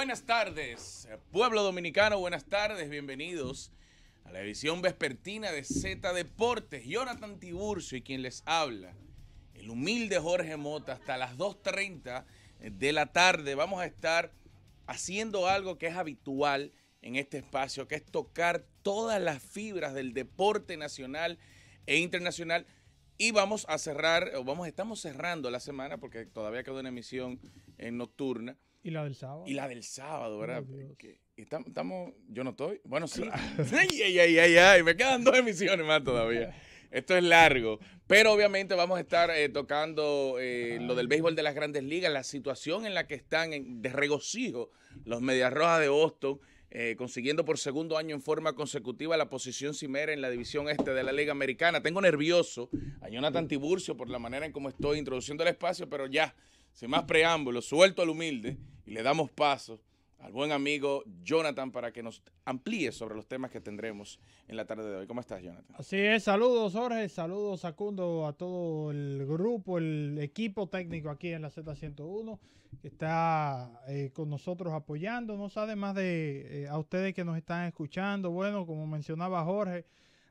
Buenas tardes, eh, pueblo dominicano, buenas tardes, bienvenidos a la edición vespertina de Z Deportes. Jonathan Tiburcio y quien les habla, el humilde Jorge Mota, hasta las 2.30 de la tarde vamos a estar haciendo algo que es habitual en este espacio, que es tocar todas las fibras del deporte nacional e internacional. Y vamos a cerrar, vamos, estamos cerrando la semana porque todavía queda una emisión nocturna y la del sábado. Y la del sábado, ¿verdad? Oh, estamos, yo no estoy. Bueno, sí. ay, ay, ay, ay, ay. Me quedan dos emisiones más todavía. Esto es largo. Pero obviamente vamos a estar eh, tocando eh, lo del béisbol de las grandes ligas, la situación en la que están de regocijo los Medias Rojas de Boston. Eh, consiguiendo por segundo año en forma consecutiva la posición cimera en la división este de la Liga Americana. Tengo nervioso a Jonathan Tiburcio por la manera en cómo estoy introduciendo el espacio, pero ya sin más preámbulos, suelto al humilde y le damos paso al buen amigo Jonathan para que nos amplíe sobre los temas que tendremos en la tarde de hoy. ¿Cómo estás, Jonathan? Así es, saludos Jorge, saludos Sacundo, a todo el grupo, el equipo técnico aquí en la Z101 que está eh, con nosotros apoyándonos, además de eh, a ustedes que nos están escuchando. Bueno, como mencionaba Jorge,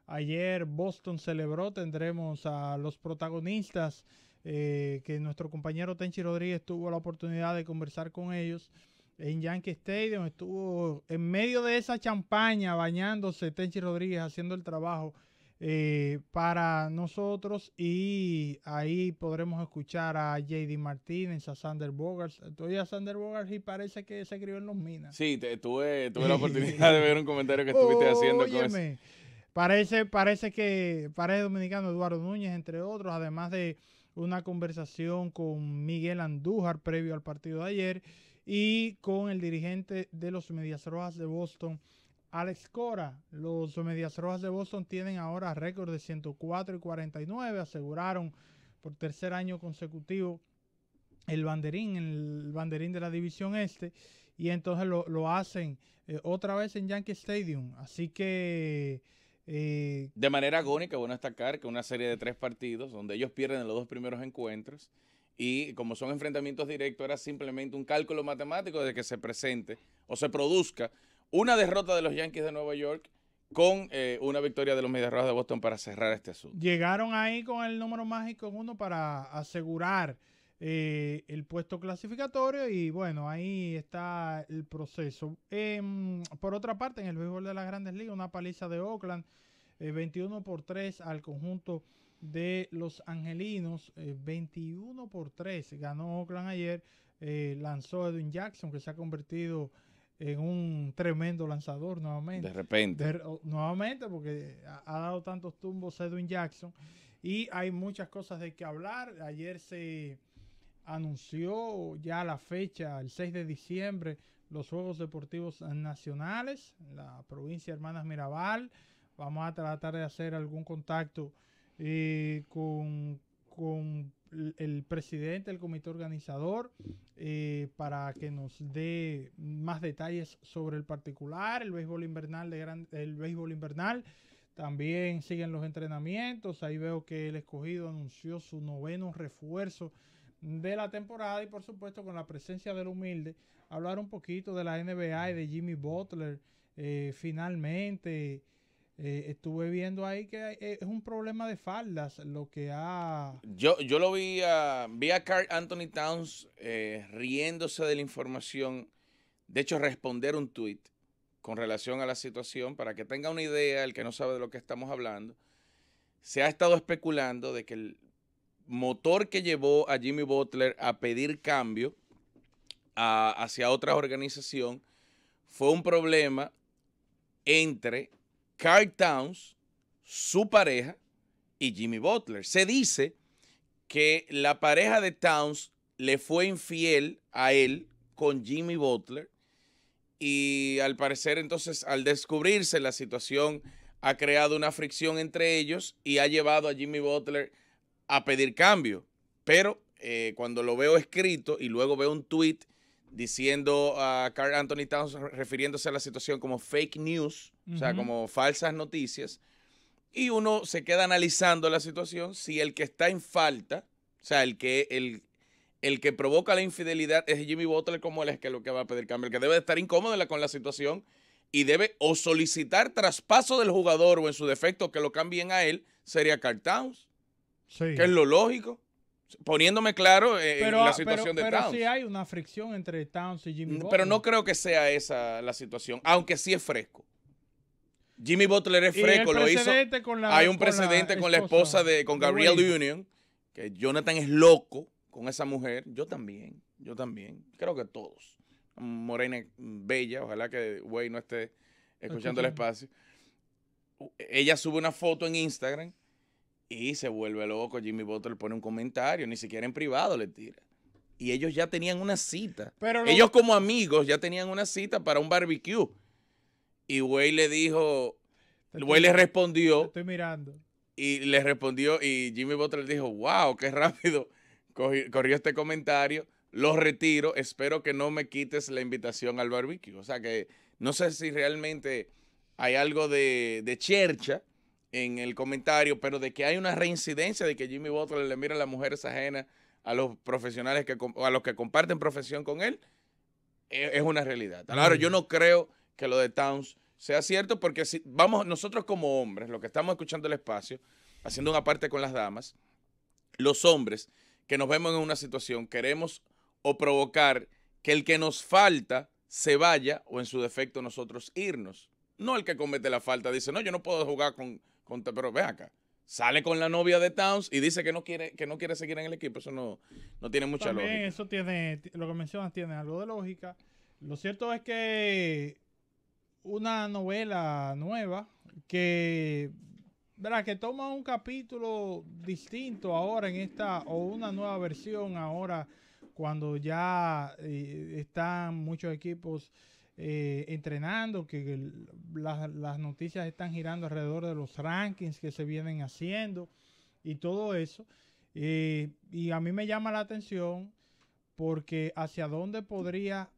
ayer Boston celebró, tendremos a los protagonistas eh, que nuestro compañero Tenchi Rodríguez tuvo la oportunidad de conversar con ellos en Yankee Stadium. Estuvo en medio de esa champaña bañándose Tenchi Rodríguez haciendo el trabajo eh, para nosotros y ahí podremos escuchar a JD Martínez, a Sander Bogart. estoy a Sander Bogart y parece que se crió en los minas. Sí, tuve, la oportunidad de ver un comentario que estuviste haciendo Parece, parece que parece dominicano Eduardo Núñez, entre otros, además de una conversación con Miguel Andújar previo al partido de ayer y con el dirigente de los Medias Rojas de Boston, Alex Cora. Los Medias Rojas de Boston tienen ahora récord de 104 y 49, aseguraron por tercer año consecutivo el banderín, el banderín de la división este, y entonces lo, hacen eh, otra vez en Yankee Stadium. Así que eh, de manera agónica, bueno destacar que una serie de tres partidos donde ellos pierden los dos primeros encuentros y como son enfrentamientos directos era simplemente un cálculo matemático de que se presente o se produzca una derrota de los Yankees de Nueva York con eh, una victoria de los Medias Rojas de Boston para cerrar este asunto. Llegaron ahí con el número mágico uno para asegurar eh, el puesto clasificatorio y bueno, ahí está el proceso. Em, por otra parte, en el béisbol de las grandes ligas, una paliza de Oakland, 21 eh, por 3 al conjunto de los angelinos, 21 eh, por 3 ganó Oakland ayer, lanzó Edwin Jackson que se ha convertido en un tremendo lanzador nuevamente. De repente. Oh, nuevamente, porque ha, ha dado tantos tumbos Edwin Jackson. Y hay muchas cosas de que hablar. Ayer se, anunció ya la fecha, el 6 de diciembre, los Juegos Deportivos Nacionales, en la provincia de Hermanas Mirabal. Vamos a tratar de hacer algún contacto eh, con, el presidente del comité organizador eh, para que nos dé más detalles sobre el particular, el béisbol invernal de gran, el béisbol invernal. También siguen los entrenamientos. Ahí veo que el escogido anunció su noveno refuerzo de la temporada y por supuesto con la presencia del humilde, hablar un poquito de la NBA y de Jimmy Butler. Eh, finalmente eh, estuve viendo ahí que eh, es un problema de faldas lo que ha... Yo, yo lo vi a, vi a Carl Anthony Towns riéndose de la información, de hecho responder un tweet con relación a la situación para que tenga una idea el que no sabe de lo que estamos hablando. Se ha estado especulando de que el motor que llevó a Jimmy Butler a pedir cambio hacia otra organización fue un problema entre Carl Towns, su pareja, y Jimmy Butler. Se dice que la pareja de Towns le fue infiel a él con Jimmy Butler y al parecer entonces al descubrirse la situación ha creado una fricción entre ellos y ha llevado a Jimmy Butler a pedir cambio, pero eh, cuando lo veo escrito y luego veo un tweet diciendo a Carl Anthony Towns refiriéndose a la situación como fake news, o sea, como falsas noticias, y uno se queda analizando la situación, si el que está en falta, o sea, el que, el, el que provoca la infidelidad es Jimmy Butler como él es que lo que va a pedir cambio, el que debe estar incómodo con la situación y debe o solicitar traspaso del jugador o en su defecto que lo cambien a él, sería Carl Towns. Que es lo lógico. Poniéndome claro eh, en la ah, situación de Towns. Pero hay una fricción entre Towns y Jimmy Butler. Pero no creo que sea esa la situación, aunque sí es fresco. Jimmy Butler es fresco, lo hizo. hay un con precedente con la esposa de con Gabriel Union, que Jonathan es loco con esa mujer. Yo también, yo también. Creo que todos. Morena bella, ojalá que güey no esté escuchando el espacio. Ella sube una foto en Instagram y se vuelve loco, Jimmy Butler pone un comentario, ni siquiera en privado le tira. Y ellos ya tenían una cita. Ellos como amigos ya tenían una cita para un barbecue. Y Way le dijo, Way le respondió. estoy mirando. Y le respondió y Jimmy Butler dijo, wow, qué rápido corrió este comentario. lo retiro, espero que no me quites la invitación al barbecue. O sea que no sé si realmente hay algo de, de chercha en el comentario, pero de que hay una reincidencia de que Jimmy Butler le mira a las mujeres ajenas a los profesionales que a los que comparten profesión con él, e, es una realidad. Claro, yo no creo que lo de Towns sea cierto, porque si vamos, nosotros como hombres, lo que estamos escuchando el espacio, haciendo una parte con las damas, los hombres que nos vemos en una situación, queremos o provocar que el que nos falta se vaya o en su defecto nosotros irnos. No el que comete la falta dice, no, yo no puedo jugar con, pero ve acá. Sale con la novia de Towns y dice que no quiere, que no quiere seguir en el equipo. Eso no, no tiene mucha También lógica. Eso tiene, lo que mencionas tiene algo de lógica. Lo cierto es que una novela nueva que que toma un capítulo distinto ahora en esta, o una nueva versión ahora, cuando ya eh, están muchos equipos eh, entrenando, que las, noticias están girando alrededor de los rankings que se vienen haciendo y todo eso. Eh, y a mí me llama la atención porque hacia dónde podría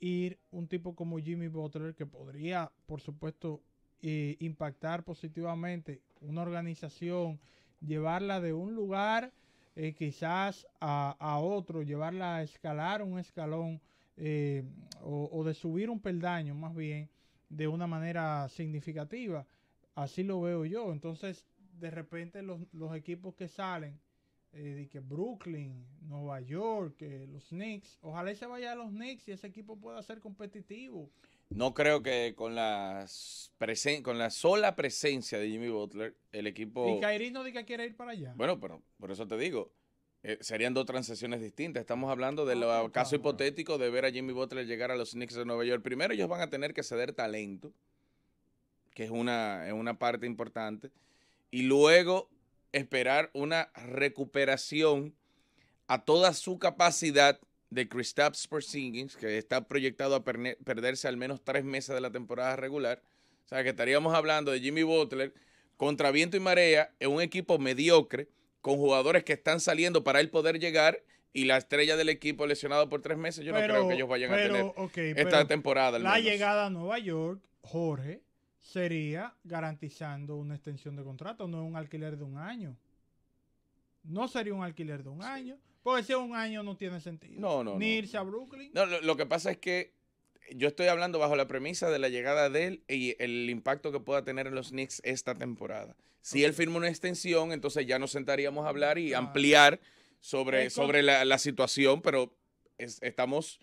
ir un tipo como Jimmy Butler, que podría, por supuesto, eh, impactar positivamente una organización, llevarla de un lugar quizás a, otro, llevarla a escalar un escalón eh, o, de subir un peldaño más bien de una manera significativa. Así lo veo yo. Entonces, de repente los, equipos que salen, eh, de que Brooklyn, Nueva York, eh, los Knicks, ojalá se vaya a los Knicks y ese equipo pueda ser competitivo. No creo que con, las con la sola presencia de Jimmy Butler, el equipo... Y Kairi no diga que quiere ir para allá. Bueno, pero por eso te digo, eh, serían dos transacciones distintas. Estamos hablando del ah, caso hipotético de ver a Jimmy Butler llegar a los Knicks de Nueva York. Primero, ellos van a tener que ceder talento, que es una, una parte importante, y luego esperar una recuperación a toda su capacidad de Kristaps Porzingis, que está proyectado a perderse al menos tres meses de la temporada regular. O sea, que estaríamos hablando de Jimmy Butler contra viento y marea en un equipo mediocre con jugadores que están saliendo para él poder llegar y la estrella del equipo lesionado por tres meses, yo no creo que ellos vayan a tener esta temporada. La llegada a Nueva York, Jorge, sería garantizando una extensión de contrato, no un alquiler de un año. No sería un alquiler de un año, porque si un año no tiene sentido. No, no. Ni irse a Brooklyn. No, lo que pasa es que yo estoy hablando bajo la premisa de la llegada de él y el impacto que pueda tener en los Knicks esta temporada. Si él firma una extensión, entonces ya nos sentaríamos a hablar y ampliar sobre, sobre la, situación, pero estamos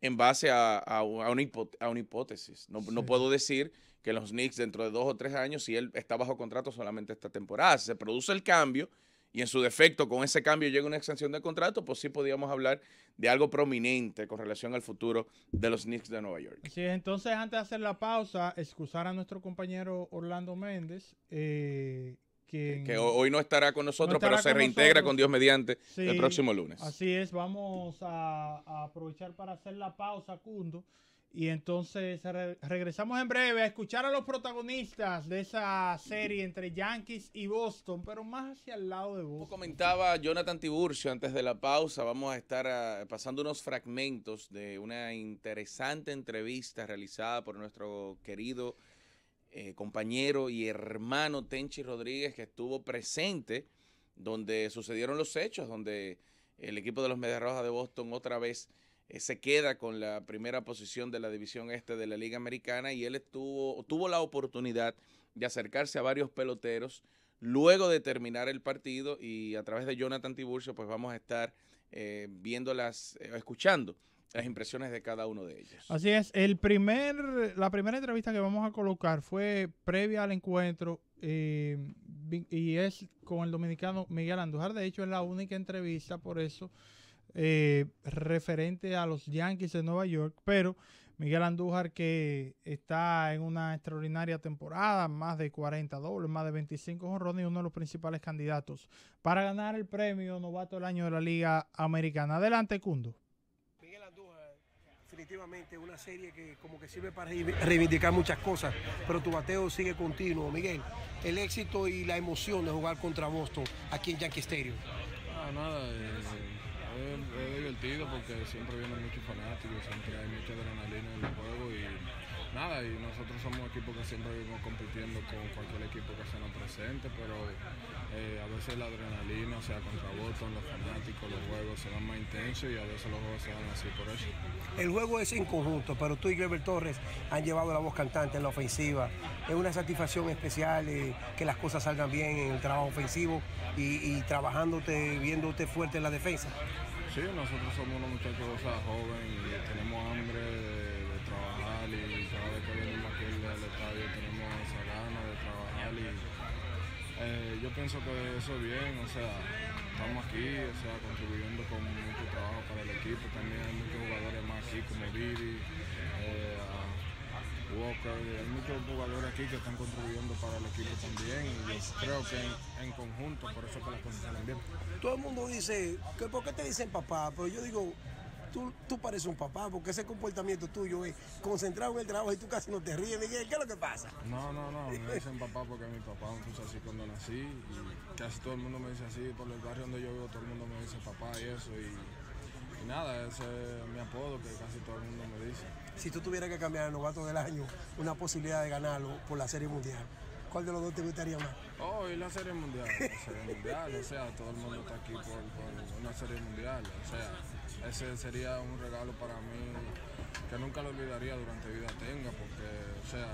en base a, a, una, hipótesis. No, no, puedo decir que los Knicks dentro de dos o tres años, si él está bajo contrato solamente esta temporada, se produce el cambio, y en su defecto con ese cambio llega una extensión de contrato, pues sí podíamos hablar de algo prominente con relación al futuro de los Knicks de Nueva York. Así entonces antes de hacer la pausa, excusar a nuestro compañero Orlando Méndez, eh, que hoy no estará con nosotros, pero se reintegra con Dios mediante el próximo lunes. Así es, vamos a, a aprovechar para hacer la pausa, Cundo. Y entonces regresamos en breve a escuchar a los protagonistas de esa serie entre Yankees y Boston, pero más hacia el lado de Boston. Como comentaba Jonathan Tiburcio antes de la pausa, vamos a estar ah, pasando unos fragmentos de una interesante entrevista realizada por nuestro querido eh, compañero y hermano Tenchi Rodríguez, que estuvo presente donde sucedieron los hechos, donde el equipo de los Medias Rojas de Boston otra vez eh, se queda con la primera posición de la división este de la Liga Americana y él estuvo, tuvo la oportunidad de acercarse a varios peloteros luego de terminar el partido y a través de Jonathan Tiburcio pues vamos a estar eh, las eh, escuchando las impresiones de cada uno de ellos. Así es, el primer, la primera entrevista que vamos a colocar fue previa al encuentro eh, y es con el dominicano Miguel Andujar, de hecho es la única entrevista, por eso... Eh, referente a los Yankees de Nueva York, pero Miguel Andújar que está en una extraordinaria temporada, más de 40 dobles, más de 25 jonrones y uno de los principales candidatos para ganar el premio Novato del Año de la Liga Americana. Adelante, Cundo. Miguel Andújar, definitivamente una serie que como que sirve para reivindicar muchas cosas, pero tu bateo sigue continuo, Miguel. El éxito y la emoción de jugar contra Boston aquí en Yankee Stadium. Ah, nada, eh, es, divertido porque siempre vienen muchos fanáticos, siempre hay mucha adrenalina en el juego y nada, y nosotros somos un equipo que siempre vivimos compitiendo con cualquier equipo que se nos presente, pero eh, a veces la adrenalina, o sea, contra los fanáticos, los juegos se van más intensos y a veces los juegos se dan así por eso. El juego es en pero tú y Gilbert Torres han llevado la voz cantante en la ofensiva. Es una satisfacción especial eh, que las cosas salgan bien en el trabajo ofensivo y, trabajándote, viéndote fuerte en la defensa. Sí, nosotros somos unos muchachos joven jóvenes y tenemos Eh, yo pienso que eso es bien, o sea, estamos aquí, o sea, contribuyendo con mucho trabajo para el equipo, también hay muchos jugadores más aquí como Didi, eh, Walker, eh, hay muchos jugadores aquí que están contribuyendo para el equipo también y creo que en, conjunto, por eso que las cosas bien. Todo el mundo dice, ¿por qué te dicen papá? Pero yo digo, tú, tú pareces un papá, porque ese comportamiento tuyo es concentrado en el trabajo y tú casi no te ríes, Miguel, ¿qué es lo que pasa? No, no, no, me dicen papá porque mi papá me puso así cuando nací y casi todo el mundo me dice así, por el barrio donde yo vivo todo el mundo me dice papá y eso y, y nada, ese es mi apodo que casi todo el mundo me dice. Si tú tuvieras que cambiar el novato del año, una posibilidad de ganarlo por la Serie Mundial, ¿Cuál de los dos te gustaría más? Oh, y la serie mundial. La serie mundial, o sea, todo el mundo está aquí por, por una serie mundial. O sea, ese sería un regalo para mí que nunca lo olvidaría durante vida tenga, porque, o sea,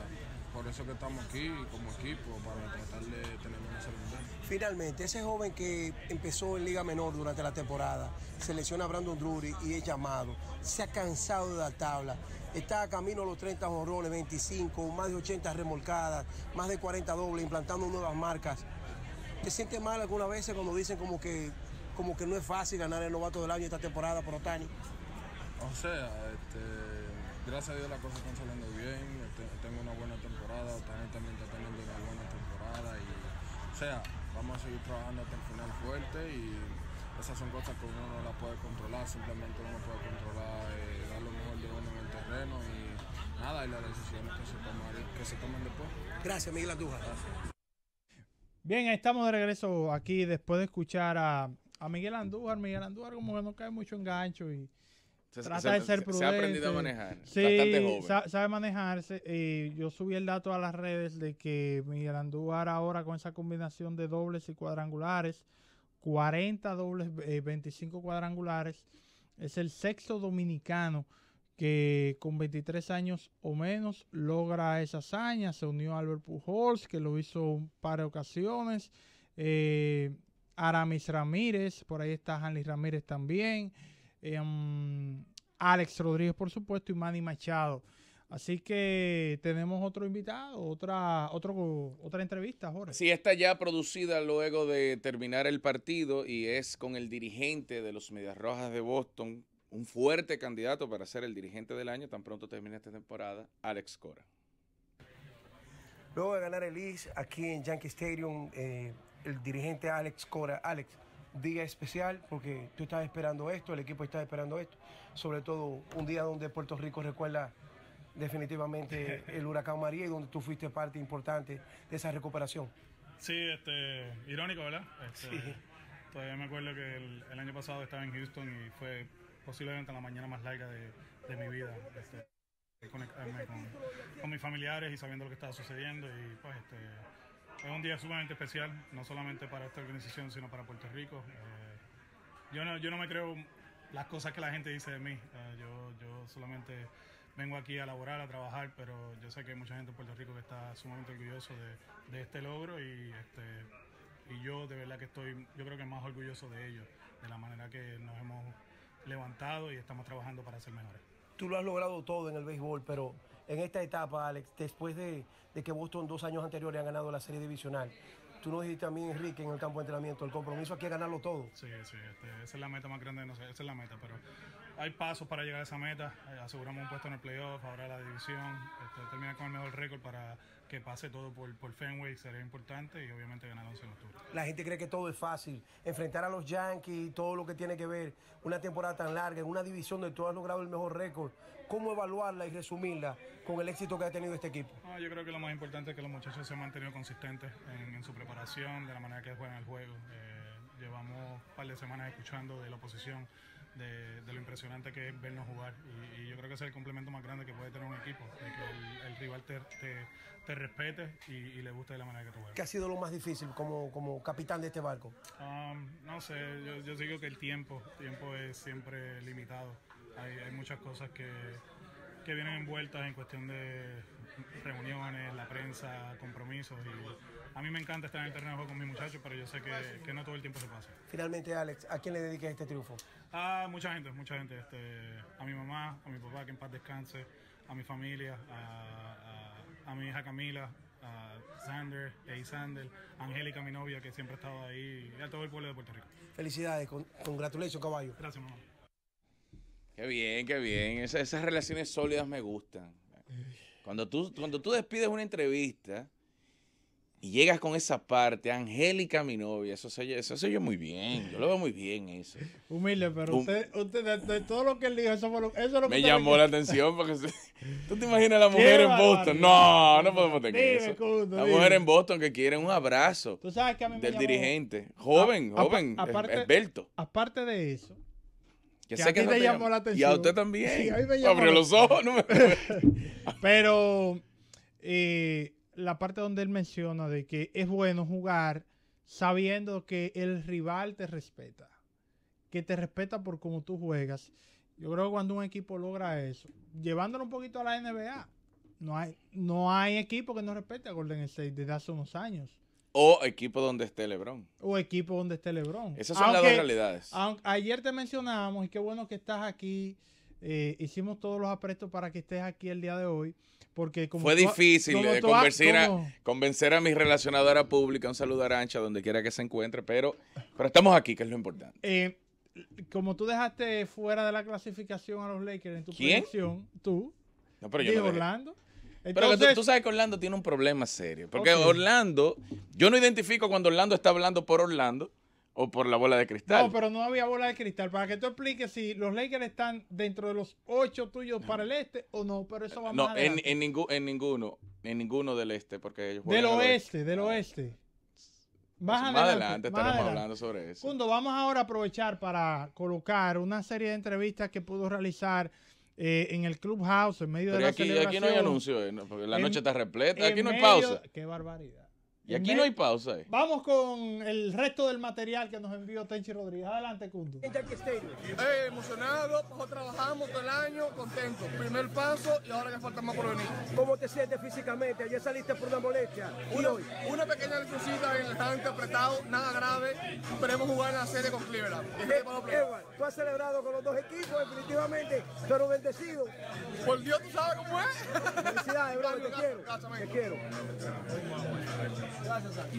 por eso que estamos aquí como equipo, para tratar de tener una segunda. Finalmente, ese joven que empezó en Liga Menor durante la temporada, selecciona a Brandon Drury y es llamado, se ha cansado de la tabla, está a camino a los 30 horrones 25, más de 80 remolcadas, más de 40 dobles, implantando nuevas marcas. ¿Te sientes mal algunas veces cuando dicen como que, como que no es fácil ganar el novato del año esta temporada por Otani? O sea, este, gracias a Dios las cosas están saliendo bien, este, tengo una buena o, también, también de una buena temporada y, o sea, vamos a seguir trabajando hasta el final fuerte y esas son cosas que uno no las puede controlar, simplemente uno puede controlar eh, dar lo mejor de uno en el terreno y nada, y las decisiones que se toman, que se toman después. Gracias, Miguel Andújar. Bien, estamos de regreso aquí después de escuchar a, a Miguel Andújar. Miguel Andújar como que no cae mucho engancho y se, trata de ser prudente. Se ha aprendido a manejar. sabe manejarse. yo subí el dato a las redes de que Miguel Andújar ahora con esa combinación de dobles y cuadrangulares, 40 dobles, 25 eh, cuadrangulares, es el sexto dominicano que con 23 años o menos logra esa hazaña. Se unió a Albert Pujols, que lo hizo un par de ocasiones. Eh, Aramis Ramírez, por ahí está Hanley Ramírez también. Em, Alex Rodríguez, por supuesto, y Manny Machado. Así que tenemos otro invitado, otra, otro, otra entrevista, Jorge. Sí, está ya producida luego de terminar el partido y es con el dirigente de los Medias Rojas de Boston, un fuerte candidato para ser el dirigente del año, tan pronto termine esta temporada, Alex Cora. Luego de ganar el East aquí en Yankee Stadium, eh, el dirigente Alex Cora. Alex, día especial porque tú estás esperando esto, el equipo está esperando esto, sobre todo un día donde Puerto Rico recuerda definitivamente el huracán María y donde tú fuiste parte importante de esa recuperación. Sí, este, irónico, ¿verdad? Este, sí. Todavía me acuerdo que el, año pasado estaba en Houston y fue posiblemente la mañana más larga de, mi vida. Este, conectarme con, con, mis familiares y sabiendo lo que estaba sucediendo y pues este es un día sumamente especial, no solamente para esta organización, sino para Puerto Rico. Eh, yo, no, yo no me creo las cosas que la gente dice de mí. Eh, yo, yo solamente vengo aquí a laborar, a trabajar, pero yo sé que hay mucha gente en Puerto Rico que está sumamente orgulloso de, de este logro y este y yo de verdad que estoy, yo creo que más orgulloso de ellos, de la manera que nos hemos levantado y estamos trabajando para ser mejores. Tú lo has logrado todo en el béisbol, pero en esta etapa, Alex, después de, que Boston dos años anteriores han ganado la serie divisional, tú nos dijiste a mí, Enrique, en el campo de entrenamiento, el compromiso aquí es ganarlo todo. Sí, sí, este, esa es la meta más grande no sé, esa es la meta, pero hay pasos para llegar a esa meta. Eh, aseguramos un puesto en el playoff, ahora la división, este, terminar con el mejor récord para que pase todo por, Fenway sería importante y obviamente ganar 11 en octubre. La gente cree que todo es fácil, enfrentar a los Yankees, todo lo que tiene que ver, una temporada tan larga, en una división donde tú has logrado el mejor récord, ¿cómo evaluarla y resumirla con el éxito que ha tenido este equipo? Ah, yo creo que lo más importante es que los muchachos se han mantenido consistentes en, su preparación, de la manera que juegan el juego. Eh, llevamos un par de semanas escuchando de la oposición de, lo impresionante que es vernos jugar. Y, yo creo que es el complemento más grande que puede tener un equipo, que el, rival te, respete y, le guste de la manera que tú juegas. ¿Qué ha sido lo más difícil como, como capitán de este barco? Um, no sé, yo, yo, digo que el tiempo, el tiempo es siempre limitado. Hay, hay muchas cosas que, que vienen envueltas en cuestión de reuniones, la prensa, compromisos. a mí me encanta estar en el terreno de juego con mis muchachos, pero yo sé que, no todo el tiempo se pasa. Finalmente, Alex, ¿a quién le dedicas este triunfo? A mucha gente, mucha gente. Este, a mi mamá, a mi papá, que en paz descanse, a mi familia, a, mi hija Camila, a Sander, Isander, a Angélica, mi novia, que siempre ha estado ahí, y a todo el pueblo de Puerto Rico. Felicidades, con, congratulations, caballo. Gracias, mamá. Qué bien, qué bien. esas relaciones sólidas me gustan. Cuando tú, cuando tú despides una entrevista y llegas con esa parte, Angélica, mi novia, eso se, oye, eso muy bien. Yo lo veo muy bien eso. Humilde, pero um, usted, usted de, todo lo que él dijo, eso, lo, que Me llamó la atención porque tú te imaginas a la mujer en Boston. No, no podemos tener eso. la mujer en Boston que quiere un abrazo ¿Tú sabes que a mí me del dirigente. Joven, joven, Alberto. Aparte de eso que, a llamó la atención. Y a usted también. los ojos. Pero eh, la parte donde él menciona de que es bueno jugar sabiendo que el rival te respeta. Que te respeta por cómo tú juegas. Yo creo que cuando un equipo logra eso, llevándolo un poquito a la NBA, no hay, no hay equipo que no respete a Golden State desde hace unos años. O equipo donde esté Lebron. O equipo donde esté Lebron. Esas son las dos realidades. ayer te mencionábamos, y qué bueno que estás aquí. Eh, hicimos todos los aprestos para que estés aquí el día de hoy. Porque como Fue difícil eh, convencer, a, convencer a mi relacionadora pública, un saludo a Arancha, donde quiera que se encuentre, pero, pero estamos aquí, que es lo importante. Eh, como tú dejaste fuera de la clasificación a los Lakers en tu predicción, tú, no, Orlando. Pero tú, sabes que Orlando tiene un problema serio. Porque Orlando, yo no identifico cuando Orlando está hablando por Orlando o por la bola de cristal. No, pero no había bola de cristal. Para que tú expliques si los Lakers están dentro de los ocho tuyos para el este o no, pero eso va no, más en, en, en ninguno, en ninguno del este, porque ellos Del oeste, del oeste. Pues más, adelante, estaremos hablando sobre eso. vamos ahora a aprovechar para colocar una serie de entrevistas que pudo realizar eh, en el clubhouse, en medio de la celebración. aquí no hay anuncio, eh, porque la noche está repleta, aquí no hay pausa. Qué barbaridad. Y aquí no hay pausa. Eh. Vamos con el resto del material que nos envió Tenchi Rodríguez. Adelante, Cundo. Eh, emocionado, trabajamos todo el año, contento. Primer paso y ahora que falta más por venir. ¿Cómo te sientes físicamente? Ayer saliste por una molestia. Una, una pequeña lesioncita en el Estado apretado, nada grave. Esperemos jugar en la serie con Cleveland. Eh, tú has celebrado con los dos equipos, definitivamente, pero bendecido. Por Dios, tú sabes cómo es. Felicidades, te quiero. Te quiero.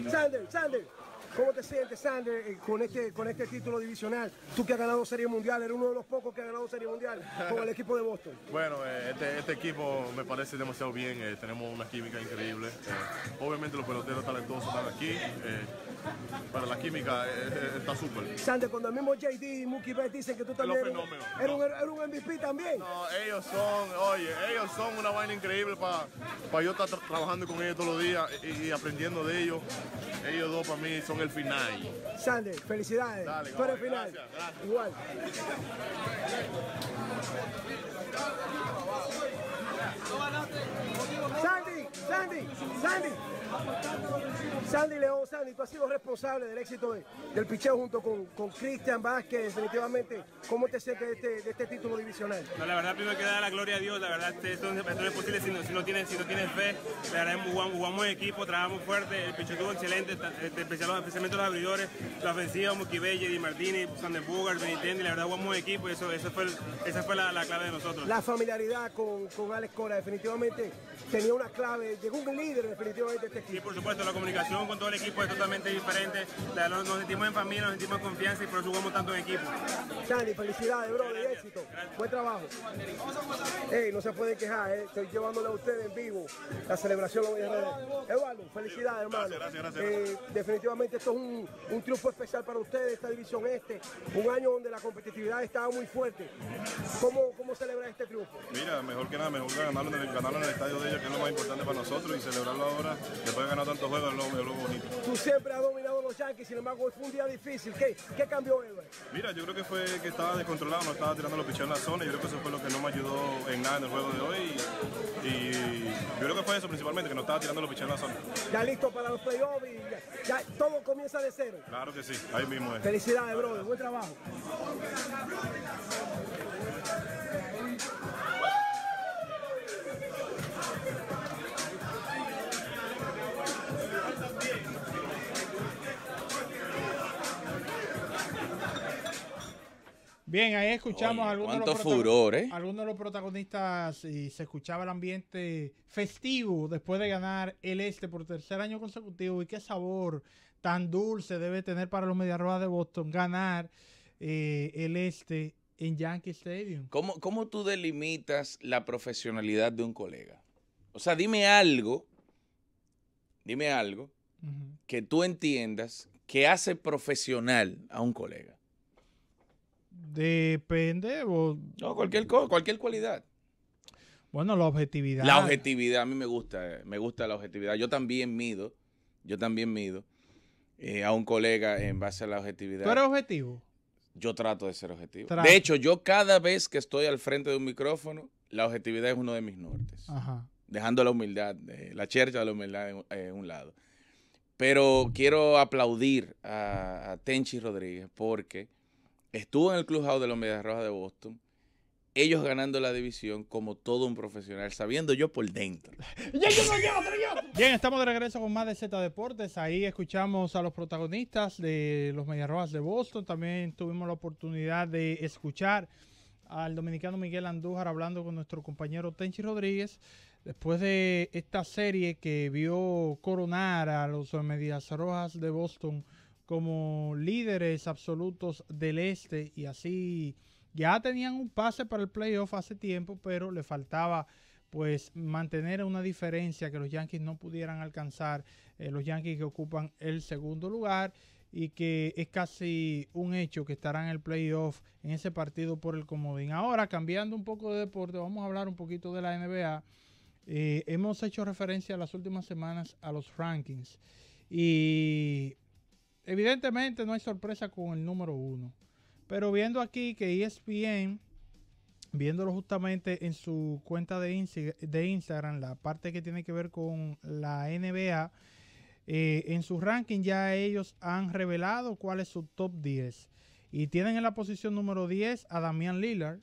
Sander, Sander. ¿Cómo te sientes, Sander, eh, con este, con este título divisional? Tú que has ganado Serie Mundial, eres uno de los pocos que ha ganado Serie Mundial con el equipo de Boston. Bueno, eh, este, este, equipo me parece demasiado bien, eh, tenemos una química increíble. obviamente los peloteros talentosos están aquí, para la química está súper. Sander, cuando el mismo JD y Mookie Betts dicen que tú también eres, un, un, MVP también. No, ellos son, oye, ellos son una vaina increíble para yo estar trabajando con ellos todos los días y aprendiendo de ellos. Ellos dos para mí son el final. Sandy, felicidades. para el final. Igual. Sandy, Sandy, Sandy. Sandy León, Sandy, tú has sido responsable del éxito del picheo junto con Cristian Vázquez, definitivamente. ¿Cómo te sientes de este, de este título divisional? la verdad, primero que dar la gloria a Dios, la verdad, esto no es posible si no, si no tienes, si no tienes fe. La verdad, jugamos, en equipo, trabajamos fuerte, el picheo estuvo excelente, este, especialmente los abridores, la ofensiva, Muquibelle, Di Martini, Sander Bugar, Benitendi, la verdad, jugamos en equipo y eso, eso fue, esa fue la, clave de nosotros. La familiaridad con, con Alex Cora, definitivamente, tenía una clave, llegó un líder definitivamente este equipo. Sí, por supuesto, la comunicación con todo el equipo es totalmente diferente. Nos, sentimos en familia, nos sentimos en confianza y por eso jugamos tanto en equipo. felicidades, bro, éxito. Buen trabajo. no se pueden quejar, eh. estoy llevándole a ustedes en vivo la celebración. Eduardo, felicidades, hermano. Eh, definitivamente esto es un, triunfo especial para ustedes, esta división este. Un año donde la competitividad estaba muy fuerte. ¿Cómo, cómo celebra este triunfo? Mira, mejor que nada, mejor que ganarlo en el, en el estadio de ellos, que es lo más importante para nosotros, y celebrarlo ahora, después de ganar tantos juegos, es bonito. Tú siempre has dominado los Yankees, sin embargo, hoy fue un día difícil. ¿Qué, qué cambió, Mira, yo creo que fue que estaba descontrolado, no estaba tirando los pichos en la zona. Yo creo que eso fue lo que no me ayudó en nada en el juego de hoy. Y, yo creo que fue eso principalmente, que no estaba tirando los pichos en la zona. Ya listo para los playoffs y ya, ya, todo comienza de cero. Claro que sí, ahí mismo es. Felicidades, brother, buen trabajo. Bien, ahí escuchamos a algunos, ¿eh? de los protagonistas y se escuchaba el ambiente festivo después de ganar el Este por tercer año consecutivo y qué sabor tan dulce debe tener para los Mediarroas de Boston ganar eh, el Este en Yankee Stadium. ¿Cómo, ¿Cómo tú delimitas la profesionalidad de un colega? O sea, dime algo, dime algo que tú entiendas que hace profesional a un colega. Depende. o... No, cualquier, cualquier cualidad. Bueno, la objetividad. La objetividad, a mí me gusta, eh, me gusta la objetividad. Yo también mido, yo también mido eh, a un colega en base a la objetividad. ¿Tú eres objetivo? Yo trato de ser objetivo. De hecho, yo cada vez que estoy al frente de un micrófono, la objetividad es uno de mis nortes. Dejando la humildad, eh, la chercha de la humildad en, un lado. Pero quiero aplaudir a Tenchi Rodríguez porque estuvo en el clubhouse de los Medias Rojas de Boston, ellos ganando la división como todo un profesional, sabiendo yo por dentro. Bien, estamos de regreso con más de Z Deportes. Ahí escuchamos a los protagonistas de los Medias Rojas de Boston. También tuvimos la oportunidad de escuchar al dominicano Miguel Andújar hablando con nuestro compañero Tenchi Rodríguez. Después de esta serie que vio coronar a los Medias Rojas de Boston como líderes absolutos del este y así ya tenían un pase para el playoff hace tiempo, pero le faltaba pues mantener una diferencia que los Yankees no pudieran alcanzar, eh, los Yankees que ocupan el segundo lugar y que es casi un hecho que estarán en el playoff en ese partido por el comodín. Ahora, cambiando un poco de deporte, vamos a hablar un poquito de la NBA. Eh, hemos hecho referencia las últimas semanas a los rankings y evidentemente no hay sorpresa con el número uno. Pero viendo aquí que ESPN, viéndolo justamente en su cuenta de, de Instagram, la parte que tiene que ver con la NBA, eh, en su ranking ya ellos han revelado cuál es su top 10. Y tienen en la posición número 10 a Damian Lillard.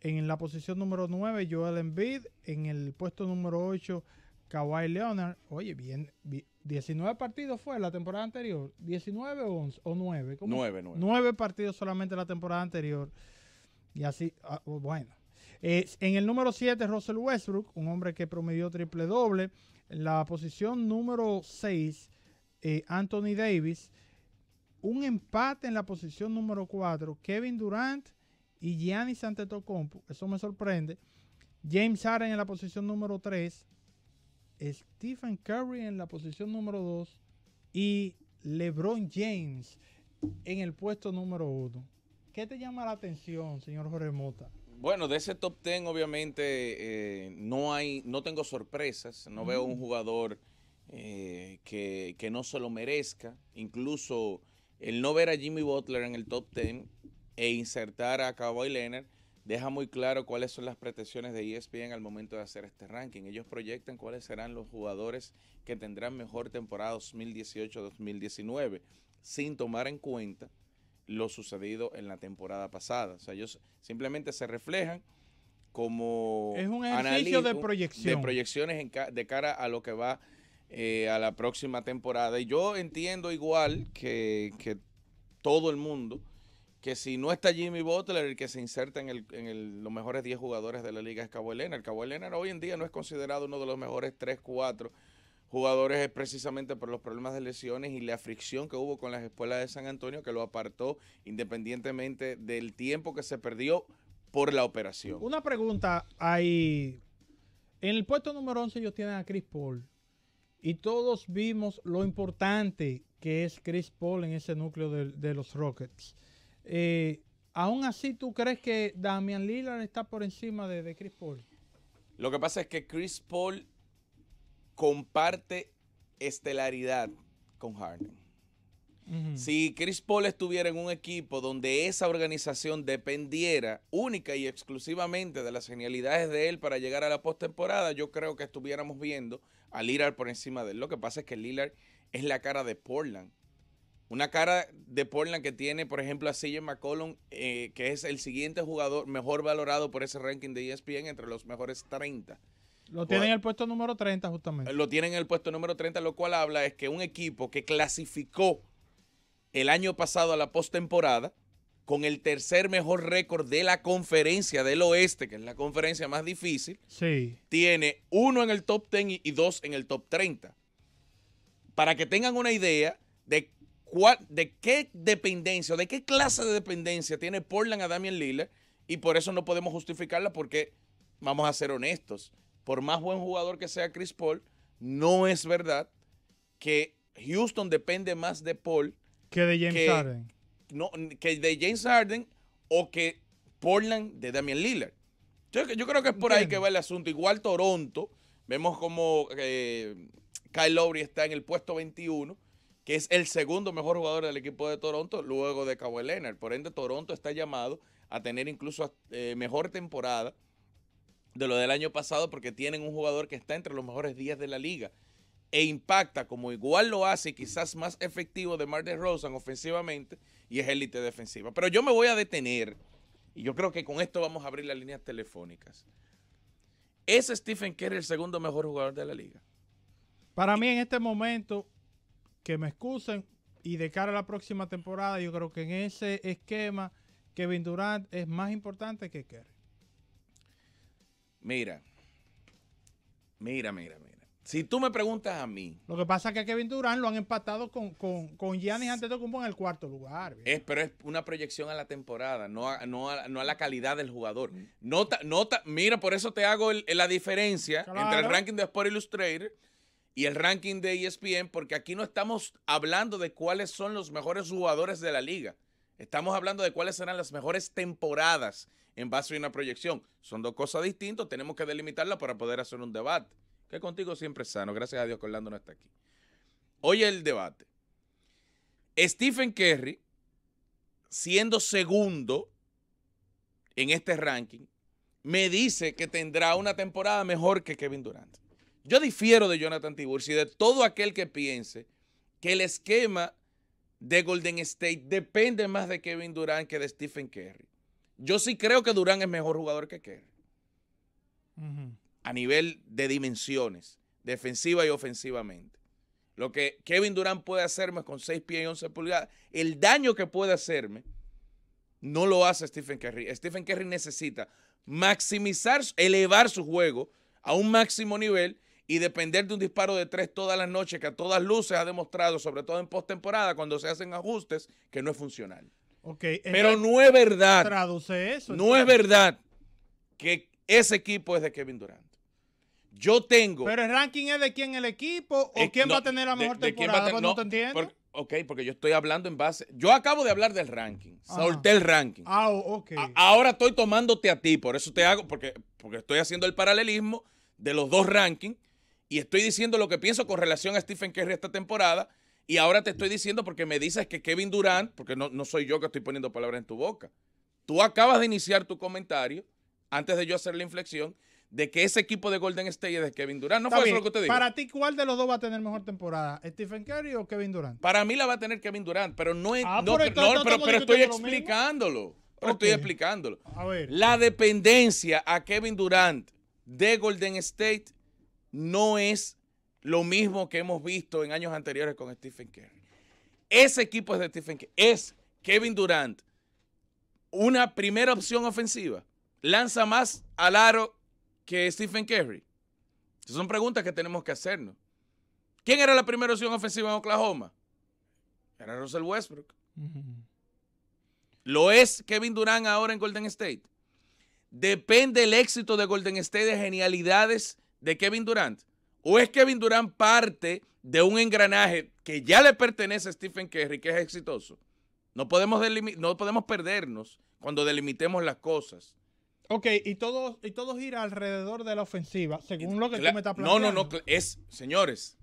En la posición número 9, Joel Embiid. En el puesto número 8, Kawhi Leonard. Oye, bien 19 partidos fue la temporada anterior. 19 o 11 o 9. ¿cómo? 9, 9. partidos solamente la temporada anterior. Y así, ah, oh, bueno. Eh, en el número 7, Russell Westbrook, un hombre que promedió triple doble. En la posición número 6, eh, Anthony Davis. Un empate en la posición número 4, Kevin Durant y Giannis Antetokounmpo. Eso me sorprende. James Harden en la posición número 3, Stephen Curry en la posición número 2 y LeBron James en el puesto número 1. ¿Qué te llama la atención, señor Jorge Mota? Bueno, de ese top 10 obviamente eh, no hay, no tengo sorpresas, no veo un jugador eh, que, que, no se lo merezca. Incluso el no ver a Jimmy Butler en el top 10 e insertar a Kawhi Leonard deja muy claro cuáles son las pretensiones de ESPN al momento de hacer este ranking. Ellos proyectan cuáles serán los jugadores que tendrán mejor temporada 2018-2019, sin tomar en cuenta lo sucedido en la temporada pasada. O sea, ellos simplemente se reflejan como... Es un ejercicio de proyección. De proyecciones de cara a lo que va eh, a la próxima temporada. Y yo entiendo igual que, que todo el mundo que si no está Jimmy Butler, el que se inserta en, el, los mejores 10 jugadores de la liga es Cabo Elena. El Cabo Elena hoy en día no es considerado uno de los mejores 3, 4 jugadores precisamente por los problemas de lesiones y la fricción que hubo con las escuelas de San Antonio que lo apartó independientemente del tiempo que se perdió por la operación. Una pregunta, ahí en el puesto número 11 ellos tienen a Chris Paul y todos vimos lo importante que es Chris Paul en ese núcleo de, de los Rockets. Eh, ¿Aún así tú crees que Damian Lillard está por encima de, Chris Paul? Lo que pasa es que Chris Paul comparte estelaridad con Harden. Si Chris Paul estuviera en un equipo donde esa organización dependiera única y exclusivamente de las genialidades de él para llegar a la postemporada, yo creo que estuviéramos viendo a Lillard por encima de él. Lo que pasa es que Lillard es la cara de Portland una cara de Portland que tiene, por ejemplo, a CJ McCollum, eh, que es el siguiente jugador mejor valorado por ese ranking de ESPN entre los mejores 30. Lo tienen en el puesto número 30 justamente. Lo tienen en el puesto número 30, lo cual habla es que un equipo que clasificó el año pasado a la postemporada, con el tercer mejor récord de la conferencia del oeste, que es la conferencia más difícil, tiene uno en el top 10 y dos en el top 30. Para que tengan una idea de de qué dependencia, o de qué clase de dependencia tiene Portland a Damian Lillard y por eso no podemos justificarla porque, vamos a ser honestos, por más buen jugador que sea Chris Paul, no es verdad que Houston depende más de Paul que de James Harden. que de James Harden o que Portland de Damian Lillard. Yo, creo que es por ahí que va el asunto. Igual Toronto, vemos como eh, Kyle Lowry está en el puesto 21 que es el segundo mejor jugador del equipo de Toronto luego de Kawhi Leonard. Por ende, Toronto está llamado a tener incluso eh, mejor temporada de lo del año pasado porque tienen un jugador que está entre los mejores días de la liga e impacta como igual lo hace quizás más efectivo de Mar de Rosen ofensivamente y es élite defensiva. Pero yo me voy a detener y yo creo que con esto vamos a abrir las líneas telefónicas. ¿Es Stephen Kerr el segundo mejor jugador de la liga? Para mí en este momento que me excusen. Y de cara a la próxima temporada, yo creo que en ese esquema, Kevin Durant es más importante que Kerry. Mira, mira, mira, mira. Si tú me preguntas a mí. Lo que pasa es que Kevin Durant lo han empatado con, con, con Giannis Antetokounmpo en el cuarto lugar. Es, pero es una proyección a la temporada, no a, la calidad del jugador. Mm. Nota, nota, mira, por eso te hago la diferencia entre el ranking de Sport Illustrator y el ranking de ESPN, porque aquí no estamos hablando de cuáles son los mejores jugadores de la liga. Estamos hablando de cuáles serán las mejores temporadas en base a una proyección. Son dos cosas distintas, tenemos que delimitarla para poder hacer un debate. Que contigo siempre es sano, gracias a Dios que Orlando no está aquí. Oye el debate. Stephen Kerry, siendo segundo en este ranking, me dice que tendrá una temporada mejor que Kevin Durant. Yo difiero de Jonathan Tiburcio y de todo aquel que piense que el esquema de Golden State depende más de Kevin Durant que de Stephen Curry. Yo sí creo que Durant es mejor jugador que Curry. A nivel de dimensiones, defensiva y ofensivamente. Lo que Kevin Durant puede hacerme con 6 pies y 11 pulgadas, el daño que puede hacerme, no lo hace Stephen Curry. Stephen Curry necesita maximizar, elevar su juego a un máximo nivel y depender de un disparo de tres todas las noches, que a todas luces ha demostrado, sobre todo en postemporada, cuando se hacen ajustes, que no es funcional. Okay, Pero no es verdad. Traduce eso. No es verdad que ese equipo es de Kevin Durant. Yo tengo. Pero el ranking es de quién el equipo o quién va a tener la mejor temporada. no, te entiendo? ok, porque yo estoy hablando en base. Yo acabo de hablar del ranking. Solté el ranking. Ah, ahora estoy tomándote a ti. Por eso te hago. Porque, porque estoy haciendo el paralelismo de los dos rankings y estoy diciendo lo que pienso con relación a Stephen Curry esta temporada. Y ahora te estoy diciendo porque me dices que Kevin Durant, porque no, soy yo que estoy poniendo palabras en tu boca. Tú acabas de iniciar tu comentario, antes de yo hacer la inflexión, de que ese equipo de Golden State es de Kevin Durant. ¿No fue lo que te dije? Para ti, ¿cuál de los dos va a tener mejor temporada? ¿Stephen Curry o Kevin Durant? Para mí la va a tener Kevin Durant, pero no es. Ah, no, pero, estoy explicándolo. Pero estoy explicándolo. La dependencia a Kevin Durant de Golden State no es lo mismo que hemos visto en años anteriores con Stephen Curry. Ese equipo es de Stephen Curry. Es Kevin Durant. Una primera opción ofensiva. Lanza más al aro que Stephen Curry. Esas son preguntas que tenemos que hacernos. ¿Quién era la primera opción ofensiva en Oklahoma? Era Russell Westbrook. ¿Lo es Kevin Durant ahora en Golden State? Depende el éxito de Golden State de genialidades de Kevin Durant? ¿O es Kevin Durant parte de un engranaje que ya le pertenece a Stephen Curry, que es exitoso? No podemos, no podemos perdernos cuando delimitemos las cosas. Ok, y todo, y todo gira alrededor de la ofensiva, según lo que tú me estás planteando. No, no, no, es, señores.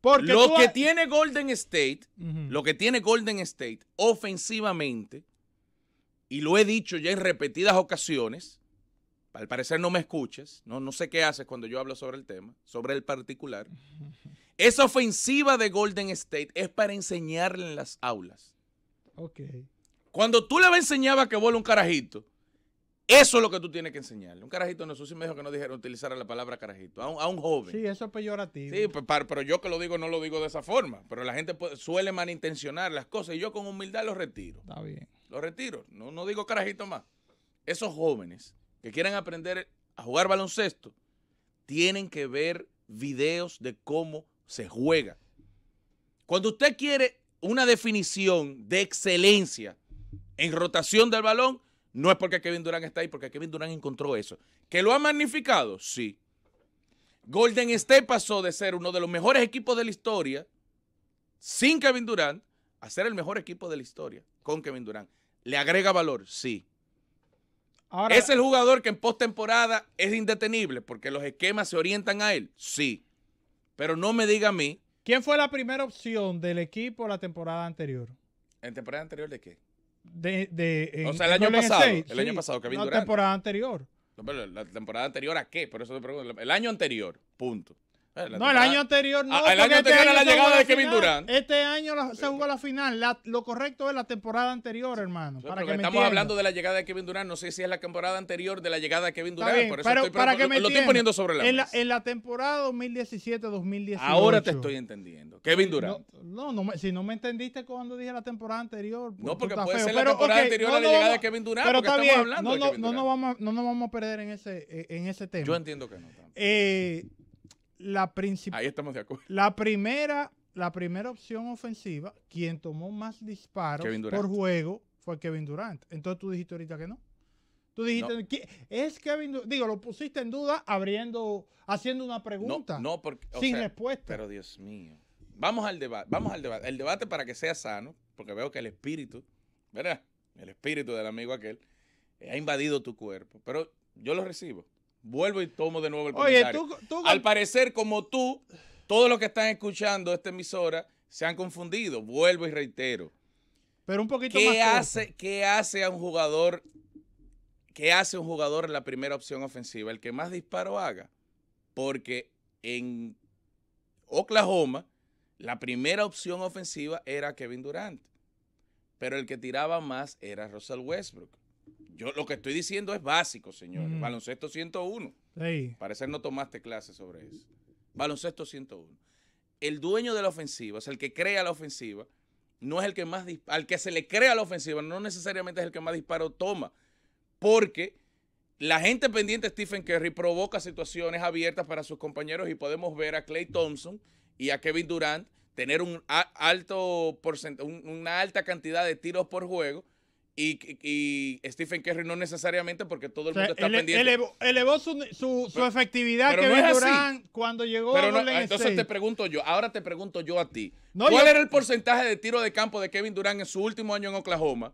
Porque lo que tiene Golden State, lo que tiene Golden State ofensivamente, y lo he dicho ya en repetidas ocasiones, al parecer no me escuches. no, no sé qué haces cuando yo hablo sobre el tema, sobre el particular. Esa ofensiva de Golden State es para enseñarle en las aulas. Ok. Cuando tú le enseñabas que vuela un carajito, eso es lo que tú tienes que enseñarle. Un carajito no, sí me dijo que no dijeron utilizar la palabra carajito, a un, joven. Sí, eso es peyorativo. Sí, pero, yo que lo digo no lo digo de esa forma, pero la gente suele malintencionar las cosas y yo con humildad lo retiro. Está bien. Lo retiro, no, no digo carajito más. Esos jóvenes que quieran aprender a jugar baloncesto, tienen que ver videos de cómo se juega. Cuando usted quiere una definición de excelencia en rotación del balón, no es porque Kevin Durant está ahí, porque Kevin Durant encontró eso. ¿Que lo ha magnificado? Sí. Golden State pasó de ser uno de los mejores equipos de la historia sin Kevin Durant a ser el mejor equipo de la historia con Kevin Durant. ¿Le agrega valor? Sí. ¿Es el jugador que en postemporada es indetenible porque los esquemas se orientan a él? Sí. Pero no me diga a mí. ¿Quién fue la primera opción del equipo la temporada anterior? ¿En temporada anterior de qué? De, o sea, el año pasado. el año pasado, Kevin La temporada anterior. la temporada anterior a qué? Por eso te pregunto. El año anterior, punto. Eh, no, el año anterior no. Ah, el año este anterior este la llegada de Kevin Durant. Este año se jugó la final. lo correcto es la temporada anterior, hermano. estamos hablando de la llegada de Kevin Durant. No sé si es la temporada anterior de la llegada de Kevin Durant. por eso estoy, lo, estoy poniendo sobre la en mesa. La, en la temporada 2017-2018. Ahora te estoy entendiendo. Kevin Durant. No, no, si no me entendiste cuando dije la temporada anterior. Pues no, porque puede ser la temporada anterior a la llegada de Kevin Durant. Pero estamos Hablando no, no, no, nos vamos, no vamos a perder en ese, en ese tema. Yo entiendo que no. Eh la principal. Ahí estamos de La primera, la primera opción ofensiva, quien tomó más disparos por juego fue Kevin Durant. Entonces tú dijiste ahorita que no. Tú dijiste, es Kevin Durant? Digo, lo pusiste en duda abriendo, haciendo una pregunta. sin respuesta. Pero Dios mío. Vamos al debate. Vamos al debate. El debate para que sea sano, porque veo que el espíritu, ¿verdad? El espíritu del amigo aquel eh, ha invadido tu cuerpo. Pero yo lo recibo. Vuelvo y tomo de nuevo el Oye, Al parecer, como tú, todos los que están escuchando esta emisora se han confundido. Vuelvo y reitero. Pero un poquito Hace, ¿Qué hace a un jugador? ¿Qué hace un jugador en la primera opción ofensiva? El que más disparo haga. Porque en Oklahoma, la primera opción ofensiva era Kevin Durant. Pero el que tiraba más era Russell Westbrook. Yo lo que estoy diciendo es básico, señores. Mm. Baloncesto 101. Sí. Parecer no tomaste clases sobre eso. Baloncesto 101. El dueño de la ofensiva, o sea, el que crea la ofensiva, no es el que más al que se le crea la ofensiva, no necesariamente es el que más disparo toma, porque la gente pendiente de Stephen Curry provoca situaciones abiertas para sus compañeros y podemos ver a Clay Thompson y a Kevin Durant tener un alto una alta cantidad de tiros por juego y, Stephen Curry no necesariamente porque todo el mundo está pendiente. Elevó, su, efectividad Kevin cuando llegó pero Golden State Entonces te pregunto yo, ahora te pregunto yo a ti. ¿Cuál era el porcentaje de tiro de campo de Kevin Durant en su último año en Oklahoma?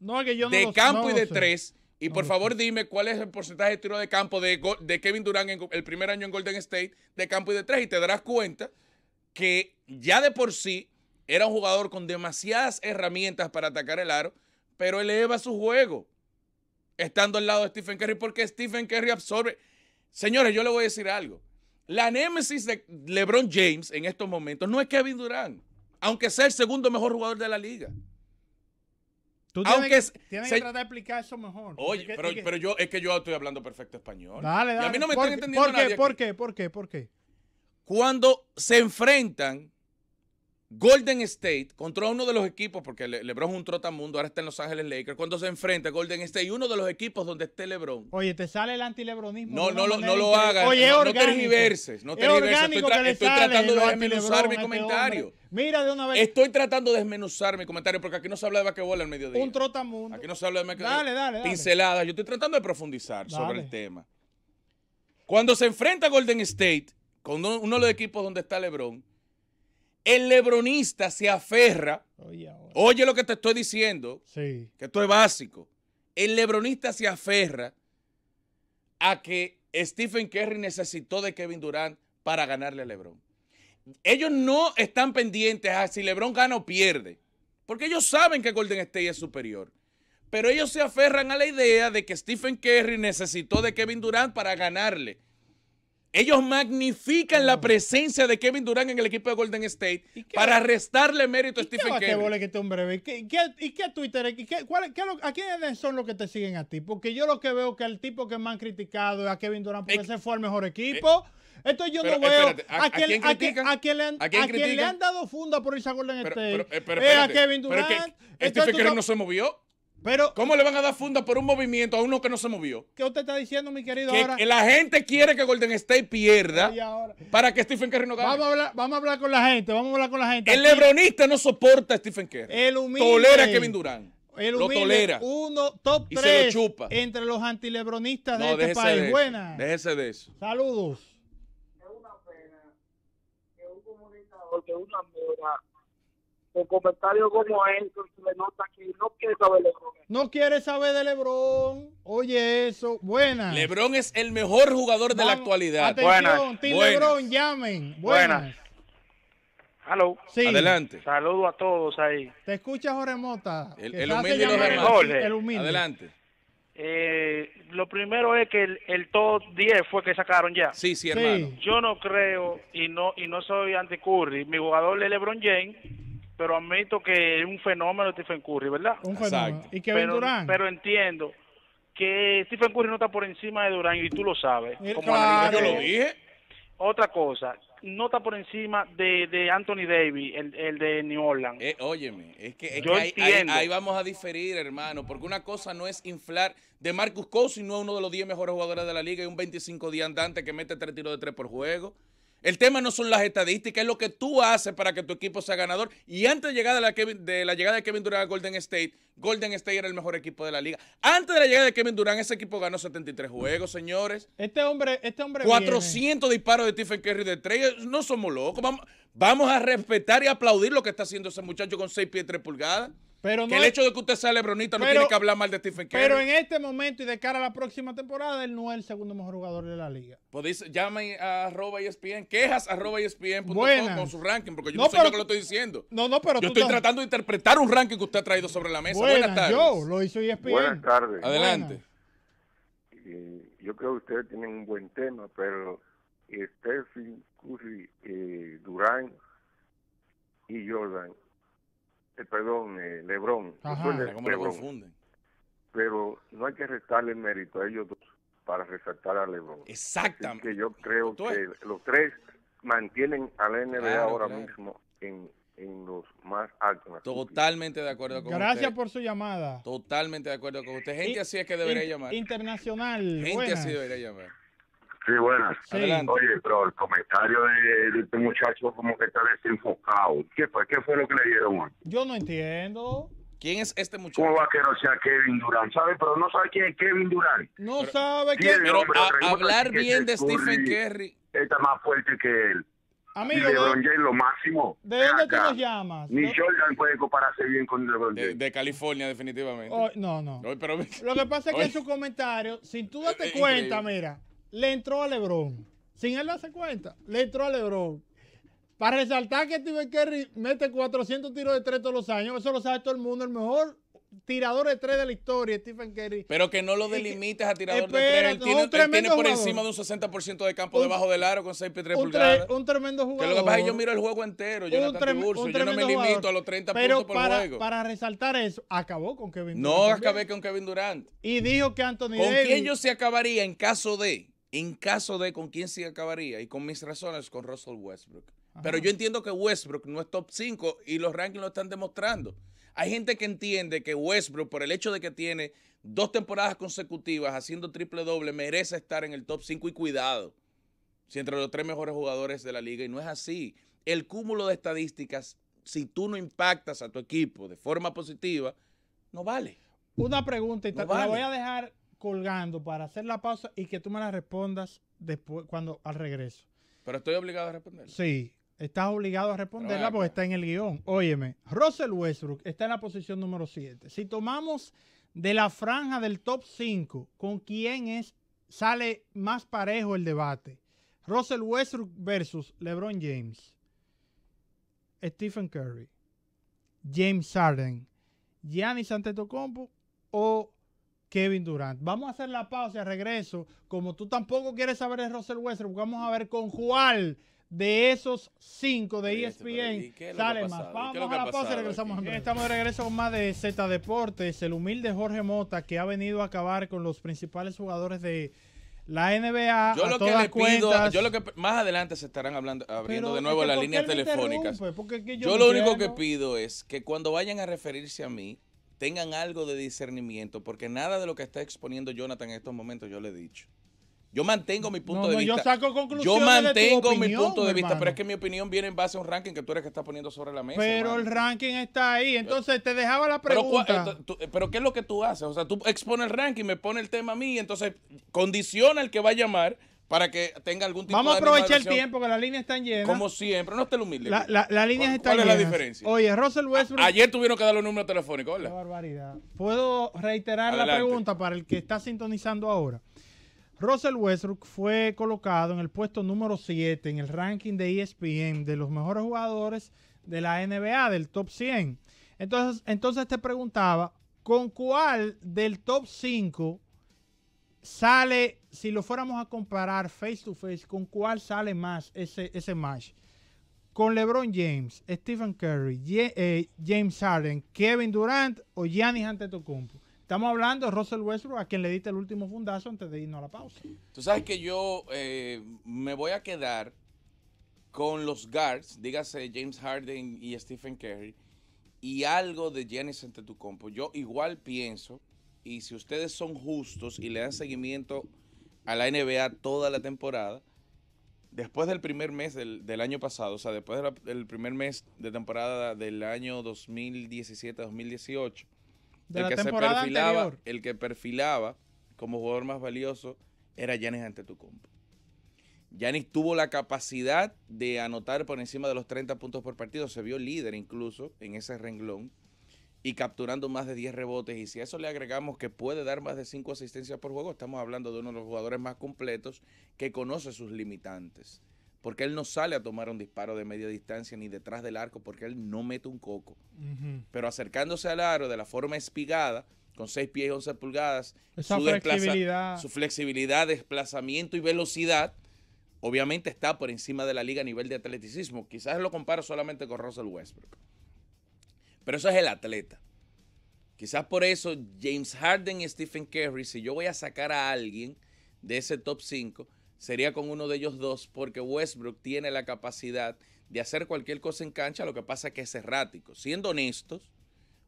No, que yo no De campo y de tres. Y por favor dime cuál es el porcentaje de tiro de campo de, de Kevin Durant en el primer año en Golden State, de campo y de tres. Y te darás cuenta que ya de por sí era un jugador con demasiadas herramientas para atacar el aro pero eleva su juego estando al lado de Stephen Curry porque Stephen Curry absorbe. Señores, yo le voy a decir algo. La némesis de LeBron James en estos momentos no es Kevin Durant, aunque sea el segundo mejor jugador de la liga. Tú tienes, que, tratar de explicar eso mejor. Oye, pero, yo es que yo estoy hablando perfecto español. Dale, dale. ¿por qué, ¿Por qué? ¿Por qué? ¿Por qué? Cuando se enfrentan Golden State contra uno de los equipos, porque LeBron es un trotamundo, ahora está en Los Ángeles Lakers. Cuando se enfrenta Golden State, uno de los equipos donde esté LeBron. Oye, te sale el anti-LeBronismo. No, no, lo, hagas. Oye, no, no No tergiverses. estoy, tratando de desmenuzar mi este comentario. Mira de una vez. Estoy tratando de desmenuzar mi comentario, porque aquí no se habla de vaquebola al mediodía. Un trotamundo. Aquí no se habla de vaquebola. Dale, dale, Pinceladas. Yo estoy tratando de profundizar sobre el tema. Cuando se enfrenta Golden State, con uno de los equipos donde está LeBron el lebronista se aferra. Oye, lo que te estoy diciendo, que esto es básico. El lebronista se aferra a que Stephen Curry necesitó de Kevin Durant para ganarle a LeBron. Ellos no están pendientes a si LeBron gana o pierde, porque ellos saben que Golden State es superior. Pero ellos se aferran a la idea de que Stephen Curry necesitó de Kevin Durant para ganarle. Ellos magnifican la mm. presencia de Kevin Durant en el equipo de Golden State para restarle mérito a Stephen Curry. ¿Qué que este hombre ¿Y qué, y qué Twitter? ¿Y qué, cuál, ¿A quiénes son los que te siguen a ti? Porque yo lo que veo que el tipo que más han criticado es a Kevin Durant porque eh, ese fue el mejor eh, equipo. Entonces yo no veo a, quien, le han, dado funda por irse a Golden State. Eh, es a Kevin Durant. que Stephen no se movió. ¿Cómo le van a dar funda por un movimiento a uno que no se movió? ¿Qué usted está diciendo, mi querido? Que la gente quiere que Golden State pierda para que Stephen Curry no gane. Vamos a, hablar, con la gente, vamos a hablar con la gente. El lebronista no soporta a Stephen Curry. El humilde, tolera a Kevin Durant. lo tolera. Uno, top 3 chupa. entre los antilebronistas lebronistas de este país. De de eso. Saludos. Es una pena que un comunicador, que una con comentarios como eso se nota que no quiere saber de Lebron. No quiere saber de Lebron. Oye, eso. Buena. Lebron es el mejor jugador de la actualidad. Atención, Buenas. Lebron, llamen. Buenas. Buenas. Hello. Sí. Adelante. Saludo a todos ahí. Te escuchas, Jorge Mota. El, humilde, el humilde. Adelante. Eh, lo primero es que el, el, top 10 fue que sacaron ya. Sí, sí, hermano. Yo no creo y no y no soy anti Curry. Mi jugador es LeBron James pero admito que es un fenómeno Stephen Curry, ¿verdad? Un fenómeno. ¿Y que pero, Pero entiendo que Stephen Curry no está por encima de Durant y tú lo sabes. Eh, como lo dije. Otra cosa, no está por encima de, Anthony Davis, el, de New Orleans. Eh, óyeme, es que, ahí, vamos a diferir, hermano, porque una cosa no es inflar de Marcus Cousins, no es uno de los 10 mejores jugadores de la liga y un 25 día andante que mete tres tiros de tres por juego. El tema no son las estadísticas, es lo que tú haces para que tu equipo sea ganador. Y antes de, la de llegada de Kevin Durant a Golden State, Golden State era el mejor equipo de la liga. Antes de la llegada de Kevin Durant, ese equipo ganó 73 juegos, señores. Este hombre, este hombre 400 disparos de Stephen Curry de tres. No somos locos. Vamos, a respetar y aplaudir lo que está haciendo ese muchacho con 6 pies 3 pulgadas el hecho de que usted sea lebronita no tiene que hablar mal de Stephen Curry. Pero en este momento y de cara a la próxima temporada, él no es el segundo mejor jugador de la liga. Podéis pues llame a arroba ESPN, quejas arroba e con su ranking, porque yo no, sé pero, lo que lo estoy diciendo. No, no, pero Yo estoy tratando de interpretar un ranking que usted ha traído sobre la mesa. Buenas, tardes. Yo lo hizo ESPN. Buenas tardes. Adelante. yo creo que ustedes tienen un buen tema, pero Stephen Curry, eh, Durán y Jordan eh, perdón, eh, Lebrón. Pero no hay que restarle mérito a ellos dos para resaltar a Lebrón. Exactamente. Que yo creo que los tres mantienen a la NBA ahora mismo en, los más altos. Totalmente de acuerdo con Gracias usted. Gracias por su llamada. Totalmente de acuerdo con usted. Gente así es que debería llamar. Internacional. Gente así debería llamar. Sí, buenas. Oye, pero el comentario de, este muchacho como que está desenfocado. ¿Qué fue? ¿Qué fue lo que le dieron? Yo no entiendo. ¿Quién es este muchacho? ¿Cómo va que sea Kevin Durant? ¿Sabe? Pero no sabe quién es Kevin Durant. No sabe quién es. Pero hablar bien de Stephen Curry. Está más fuerte que él. Amigo, LeBron James lo máximo. ¿De dónde te tú nos llamas? Ni Jordan puede compararse bien con LeBron De, California, definitivamente. Oh, no, no. pero... Lo que pasa es que en su comentario, sin tú te eh, eh, cuenta, mira, le entró a Lebron. Sin él darse cuenta, le entró a Lebron. Para resaltar que Stephen Curry mete 400 tiros de tres todos los años, eso lo sabe todo el mundo, el mejor tirador de tres de la historia, Stephen Curry. Pero que no lo delimites a tirador de tres. Él tiene, por encima de un 60% de campo debajo del aro con 6x3 pulgadas. un tremendo jugador. Que lo que pasa es que yo miro el juego entero, yo no Yo no me limito a los 30 Pero puntos por para, juego. para resaltar eso, acabó con Kevin Durant. No, acabé con Kevin Durant. Y dijo que Anthony ¿Con Davis... ¿Con quién yo se acabaría en caso de...? en caso de con quién se acabaría y con mis razones con Russell Westbrook. Pero yo entiendo que Westbrook no es top 5 y los rankings lo están demostrando. Hay gente que entiende que Westbrook, por el hecho de que tiene dos temporadas consecutivas haciendo triple doble, merece estar en el top 5 y cuidado. Si entre los tres mejores jugadores de la liga, y no es así. El cúmulo de estadísticas, si tú no impactas a tu equipo de forma positiva, no vale. Una pregunta, y te la voy a dejar colgando para hacer la pausa y que tú me la respondas después, cuando al regreso. Pero estoy obligado a responderla. Sí, estás obligado a responderla porque está en el guión. Óyeme, Russell Westbrook está en la posición número 7. Si tomamos de la franja del top 5, ¿con quién es? Sale más parejo el debate. Russell Westbrook versus LeBron James. Stephen Curry. James Harden. Giannis Antetokounmpo o Kevin Durant. Vamos a hacer la pausa y regreso. Como tú tampoco quieres saber de Russell Westbrook, vamos a ver con cuál de esos cinco de e ESPN sale más. Vamos a la pausa y regresamos. Estamos de regreso con más de Z Deportes. El humilde Jorge Mota que ha venido a acabar con los principales jugadores de la NBA. Yo lo que le pido, yo lo que más adelante se estarán hablando, abriendo de nuevo las líneas telefónicas. yo lo único que pido es que cuando vayan a referirse a mí, tengan algo de discernimiento, porque nada de lo que está exponiendo Jonathan en estos momentos yo le he dicho. Yo mantengo mi punto de vista. Yo saco conclusiones. mantengo mi punto de vista, pero es que mi opinión viene en base a un ranking que tú eres que estás poniendo sobre la mesa. Pero el ranking está ahí, entonces te dejaba la pregunta. Pero, eh, pero, ¿qué es lo que tú haces? O sea, tú expones el ranking, me pone el tema a mí, entonces condiciona el que va a llamar para que tenga algún tipo Vamos a aprovechar el tiempo que las líneas están llenas. Como siempre, no esté humilde. Pues. Las la, líneas están llenas. ¿Cuál es la diferencia? Oye, Russell ah, Westbrook. ayer tuvieron que dar los números telefónicos, ¿verdad? barbaridad. Puedo reiterar la pregunta para el que está sintonizando ahora. Russell Westbrook fue colocado en el puesto número 7 en el ranking de ESPN de los mejores jugadores de la NBA, del top 100. Entonces, entonces te preguntaba, ¿con cuál del top 5 sale si lo fuéramos a comparar face to face, ¿con cuál sale más ese, ese match? ¿Con LeBron James, Stephen Curry, eh, James Harden, Kevin Durant o Giannis Antetokounmpo? Estamos hablando de Russell Westbrook, a quien le diste el último fundazo antes de irnos a la pausa. Tú sabes que yo eh, me voy a quedar con los guards, dígase James Harden y Stephen Curry, y algo de Giannis Antetokounmpo. Yo igual pienso, y si ustedes son justos y le dan seguimiento a la NBA toda la temporada. Después del primer mes del, año pasado, o sea, después del primer mes de temporada del año 2017-2018, el que perfilaba, como jugador más valioso era Giannis Antetokounmpo. Yanis tuvo la capacidad de anotar por encima de los 30 puntos por partido, se vio líder incluso en ese renglón y capturando más de 10 rebotes. Y si a eso le agregamos que puede dar más de 5 asistencias por juego, estamos hablando de uno de los jugadores más completos que conoce sus limitantes. Porque él no sale a tomar un disparo de media distancia ni detrás del arco, porque él no mete un coco. Pero acercándose al aro de la forma espigada, con 6 pies y 11 pulgadas, su, flexibilidad. su flexibilidad, desplazamiento y velocidad, obviamente está por encima de la liga a nivel de atleticismo. Quizás lo comparo solamente con Russell Westbrook. Pero eso es el atleta. Quizás por eso James Harden y Stephen Curry, si yo voy a sacar a alguien de ese top 5, sería con uno de ellos dos, porque Westbrook tiene la capacidad de hacer cualquier cosa en cancha, lo que pasa es que es errático. Siendo honestos,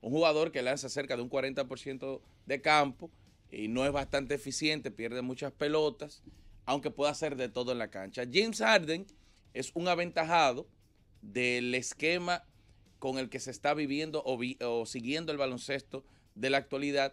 un jugador que lanza cerca de un 40% de campo y no es bastante eficiente, pierde muchas pelotas, aunque pueda hacer de todo en la cancha. James Harden es un aventajado del esquema con el que se está viviendo o, siguiendo el baloncesto de la actualidad,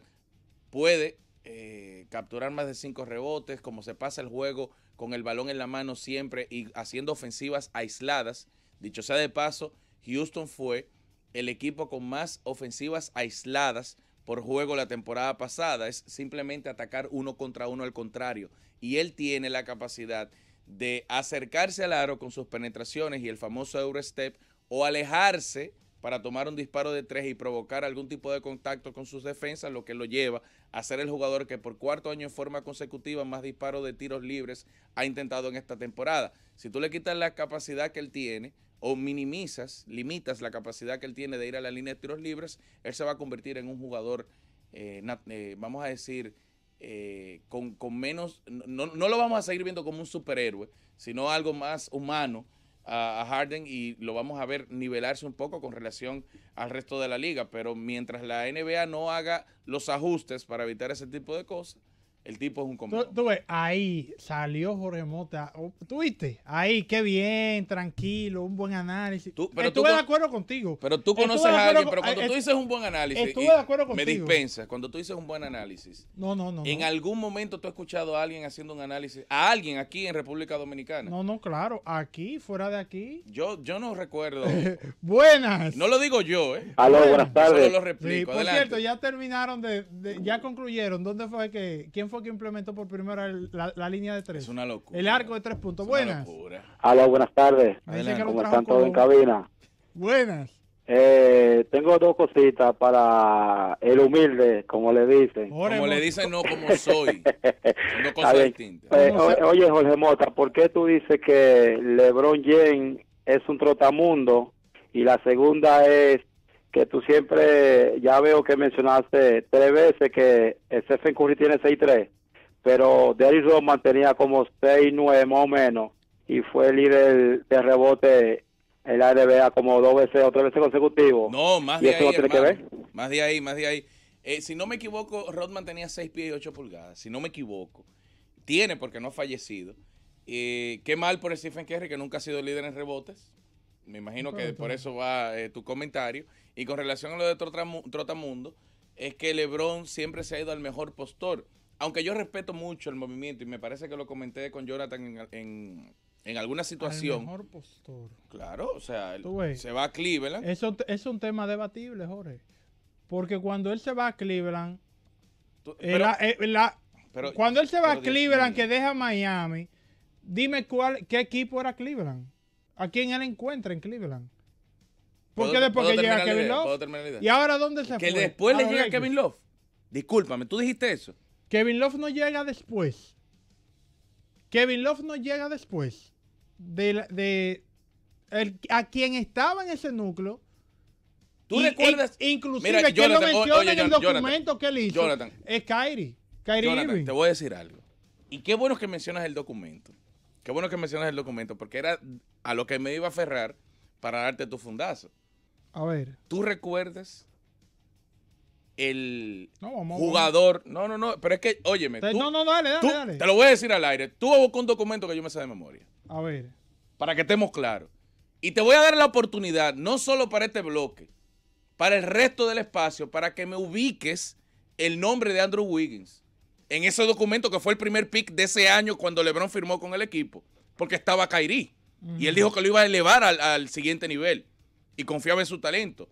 puede eh, capturar más de cinco rebotes, como se pasa el juego con el balón en la mano siempre y haciendo ofensivas aisladas. Dicho sea de paso, Houston fue el equipo con más ofensivas aisladas por juego la temporada pasada. Es simplemente atacar uno contra uno al contrario. Y él tiene la capacidad de acercarse al aro con sus penetraciones y el famoso Eurostep o alejarse para tomar un disparo de tres y provocar algún tipo de contacto con sus defensas, lo que lo lleva a ser el jugador que por cuarto año en forma consecutiva más disparos de tiros libres ha intentado en esta temporada. Si tú le quitas la capacidad que él tiene o minimizas, limitas la capacidad que él tiene de ir a la línea de tiros libres, él se va a convertir en un jugador, eh, eh, vamos a decir, eh, con, con, menos, no, no lo vamos a seguir viendo como un superhéroe, sino algo más humano a, Harden y lo vamos a ver nivelarse un poco con relación al resto de la liga. Pero mientras la NBA no haga los ajustes para evitar ese tipo de cosas, el tipo es un compañero. Tú, ahí salió Jorge Mota. Oh, ahí, qué bien, tranquilo, un buen análisis. pero estuve de acuerdo contigo. Pero tú conoces a alguien, pero cuando eh, tú dices un buen análisis. Estuve de acuerdo contigo. Me dispensas, cuando tú dices un buen análisis. No, no, no. ¿En algún momento tú has escuchado a alguien haciendo un análisis? A alguien aquí en República Dominicana. No, no, claro. Aquí, fuera de aquí. Yo, yo no recuerdo. buenas. No lo digo yo, ¿eh? Aló, buenas tardes. lo replico. por cierto, ya terminaron de, ya concluyeron. ¿Dónde fue que, quién fue que implementó por primera la, línea de tres. una locura. El arco de tres puntos. buenas. Hola, buenas tardes. ¿Cómo están todos en cabina? Buenas. Eh, tengo dos cositas para el humilde, como le dicen. Como le dicen, no como soy. Eh, oye, Jorge Mota, ¿por qué tú dices que LeBron James es un trotamundo y la segunda es que tú siempre, ya veo que mencionaste tres veces que Stephen Curry tiene 6'3", pero Derrick Rose mantenía como 6'9", más o menos y fue líder de rebote en la NBA como dos veces o tres veces consecutivos. No, más de ahí. Más de ahí, más de ahí. si no me equivoco, Rodman tenía 6 pies y 8 pulgadas, si no me equivoco. Tiene porque no ha fallecido. Eh, qué mal por Stephen Curry que nunca ha sido líder en rebotes me imagino que por eso va eh, tu comentario. Y con relación a lo de Trotamundo, es que Lebron siempre se ha ido al mejor postor. Aunque yo respeto mucho el movimiento y me parece que lo comenté con Jonathan en, alguna situación. Claro, o sea, se va a Cleveland. Eso es un tema debatible, Jorge. Porque cuando él se va a Cleveland, eh, eh, cuando él se va a Cleveland, mm. que deja Miami, dime cuál, qué equipo era Cleveland a quién él encuentra en Cleveland. Porque después que llega Kevin Love. ¿Y ahora dónde se fue? Que después le llega Kevin Love. Discúlpame, tú dijiste eso. Kevin Love no llega después. Kevin Love no llega después. De, de el, a quien estaba en ese núcleo. ¿Tú recuerdas? inclusive, mira, que lo menciona en el documento que él hizo. Jonathan, es Kyrie. Kyrie Jonathan, Te voy a decir algo. Y qué bueno que mencionas el documento. Qué bueno que mencionas el documento, porque era a lo que me iba a aferrar para darte tu fundazo. A ver. ¿Tú recuerdas el jugador? No, no, no, pero es que, óyeme. no, no, dale, dale, Te lo voy a decir al aire. Tú buscas un documento que yo me sé de memoria. A ver. Para que estemos claros. Y te voy a dar la oportunidad, no solo para este bloque, para el resto del espacio, para que me ubiques el nombre de Andrew Wiggins en ese documento que fue el primer pick de ese año cuando LeBron firmó con el equipo, porque estaba Kairi. Y él dijo que lo iba a elevar al, siguiente nivel y confiaba en su talento.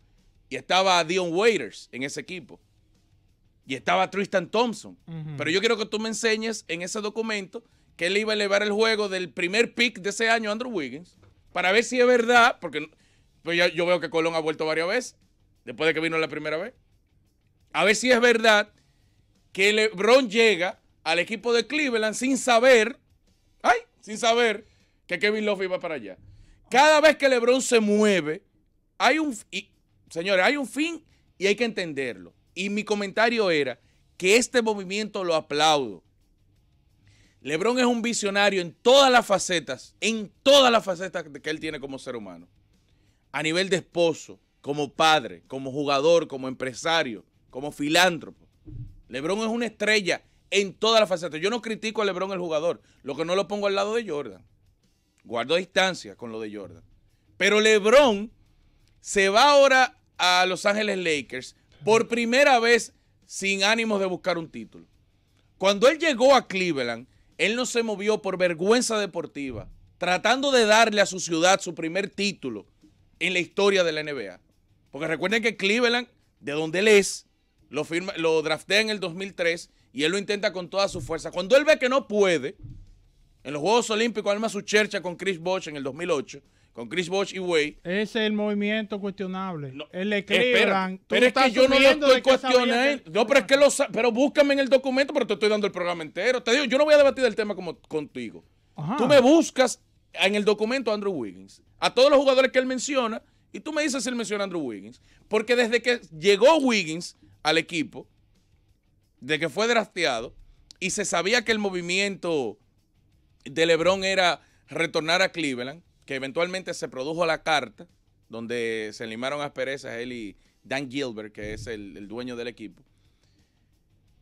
Y estaba Dion Waiters en ese equipo. Y estaba Tristan Thompson. Pero yo quiero que tú me enseñes en ese documento que él iba a elevar el juego del primer pick de ese año, Andrew Wiggins, para ver si es verdad, porque pues yo veo que Colón ha vuelto varias veces, después de que vino la primera vez. A ver si es verdad que LeBron llega al equipo de Cleveland sin saber, ay, sin saber que Kevin Love iba para allá. Cada vez que LeBron se mueve, hay un señores, hay un fin y hay que entenderlo. Y mi comentario era que este movimiento lo aplaudo. LeBron es un visionario en todas las facetas, en todas las facetas que él tiene como ser humano. A nivel de esposo, como padre, como jugador, como empresario, como filántropo. LeBron es una estrella en todas las facetas. Yo no critico a LeBron el jugador, lo que no lo pongo al lado de Jordan. Guardo distancia con lo de Jordan. Pero LeBron se va ahora a Los Ángeles Lakers por primera vez sin ánimos de buscar un título. Cuando él llegó a Cleveland, él no se movió por vergüenza deportiva, tratando de darle a su ciudad su primer título en la historia de la NBA. Porque recuerden que Cleveland, de donde él es, lo, lo draftea en el 2003 y él lo intenta con toda su fuerza. Cuando él ve que no puede, en los Juegos Olímpicos arma su chercha con Chris Bosch en el 2008 con Chris Bosch y Wade. Ese es el movimiento cuestionable. él le Pero es que yo no lo estoy cuestionando. No, pero es que lo Pero búscame en el documento, pero te estoy dando el programa entero. Te digo, yo no voy a debatir el tema como contigo. Tú me buscas en el documento a Andrew Wiggins, a todos los jugadores que él menciona, y tú me dices si él menciona a Andrew Wiggins. Porque desde que llegó Wiggins al equipo de que fue drafteado y se sabía que el movimiento de LeBron era retornar a Cleveland, que eventualmente se produjo la carta donde se limaron asperezas él y Dan Gilbert, que es el, dueño del equipo.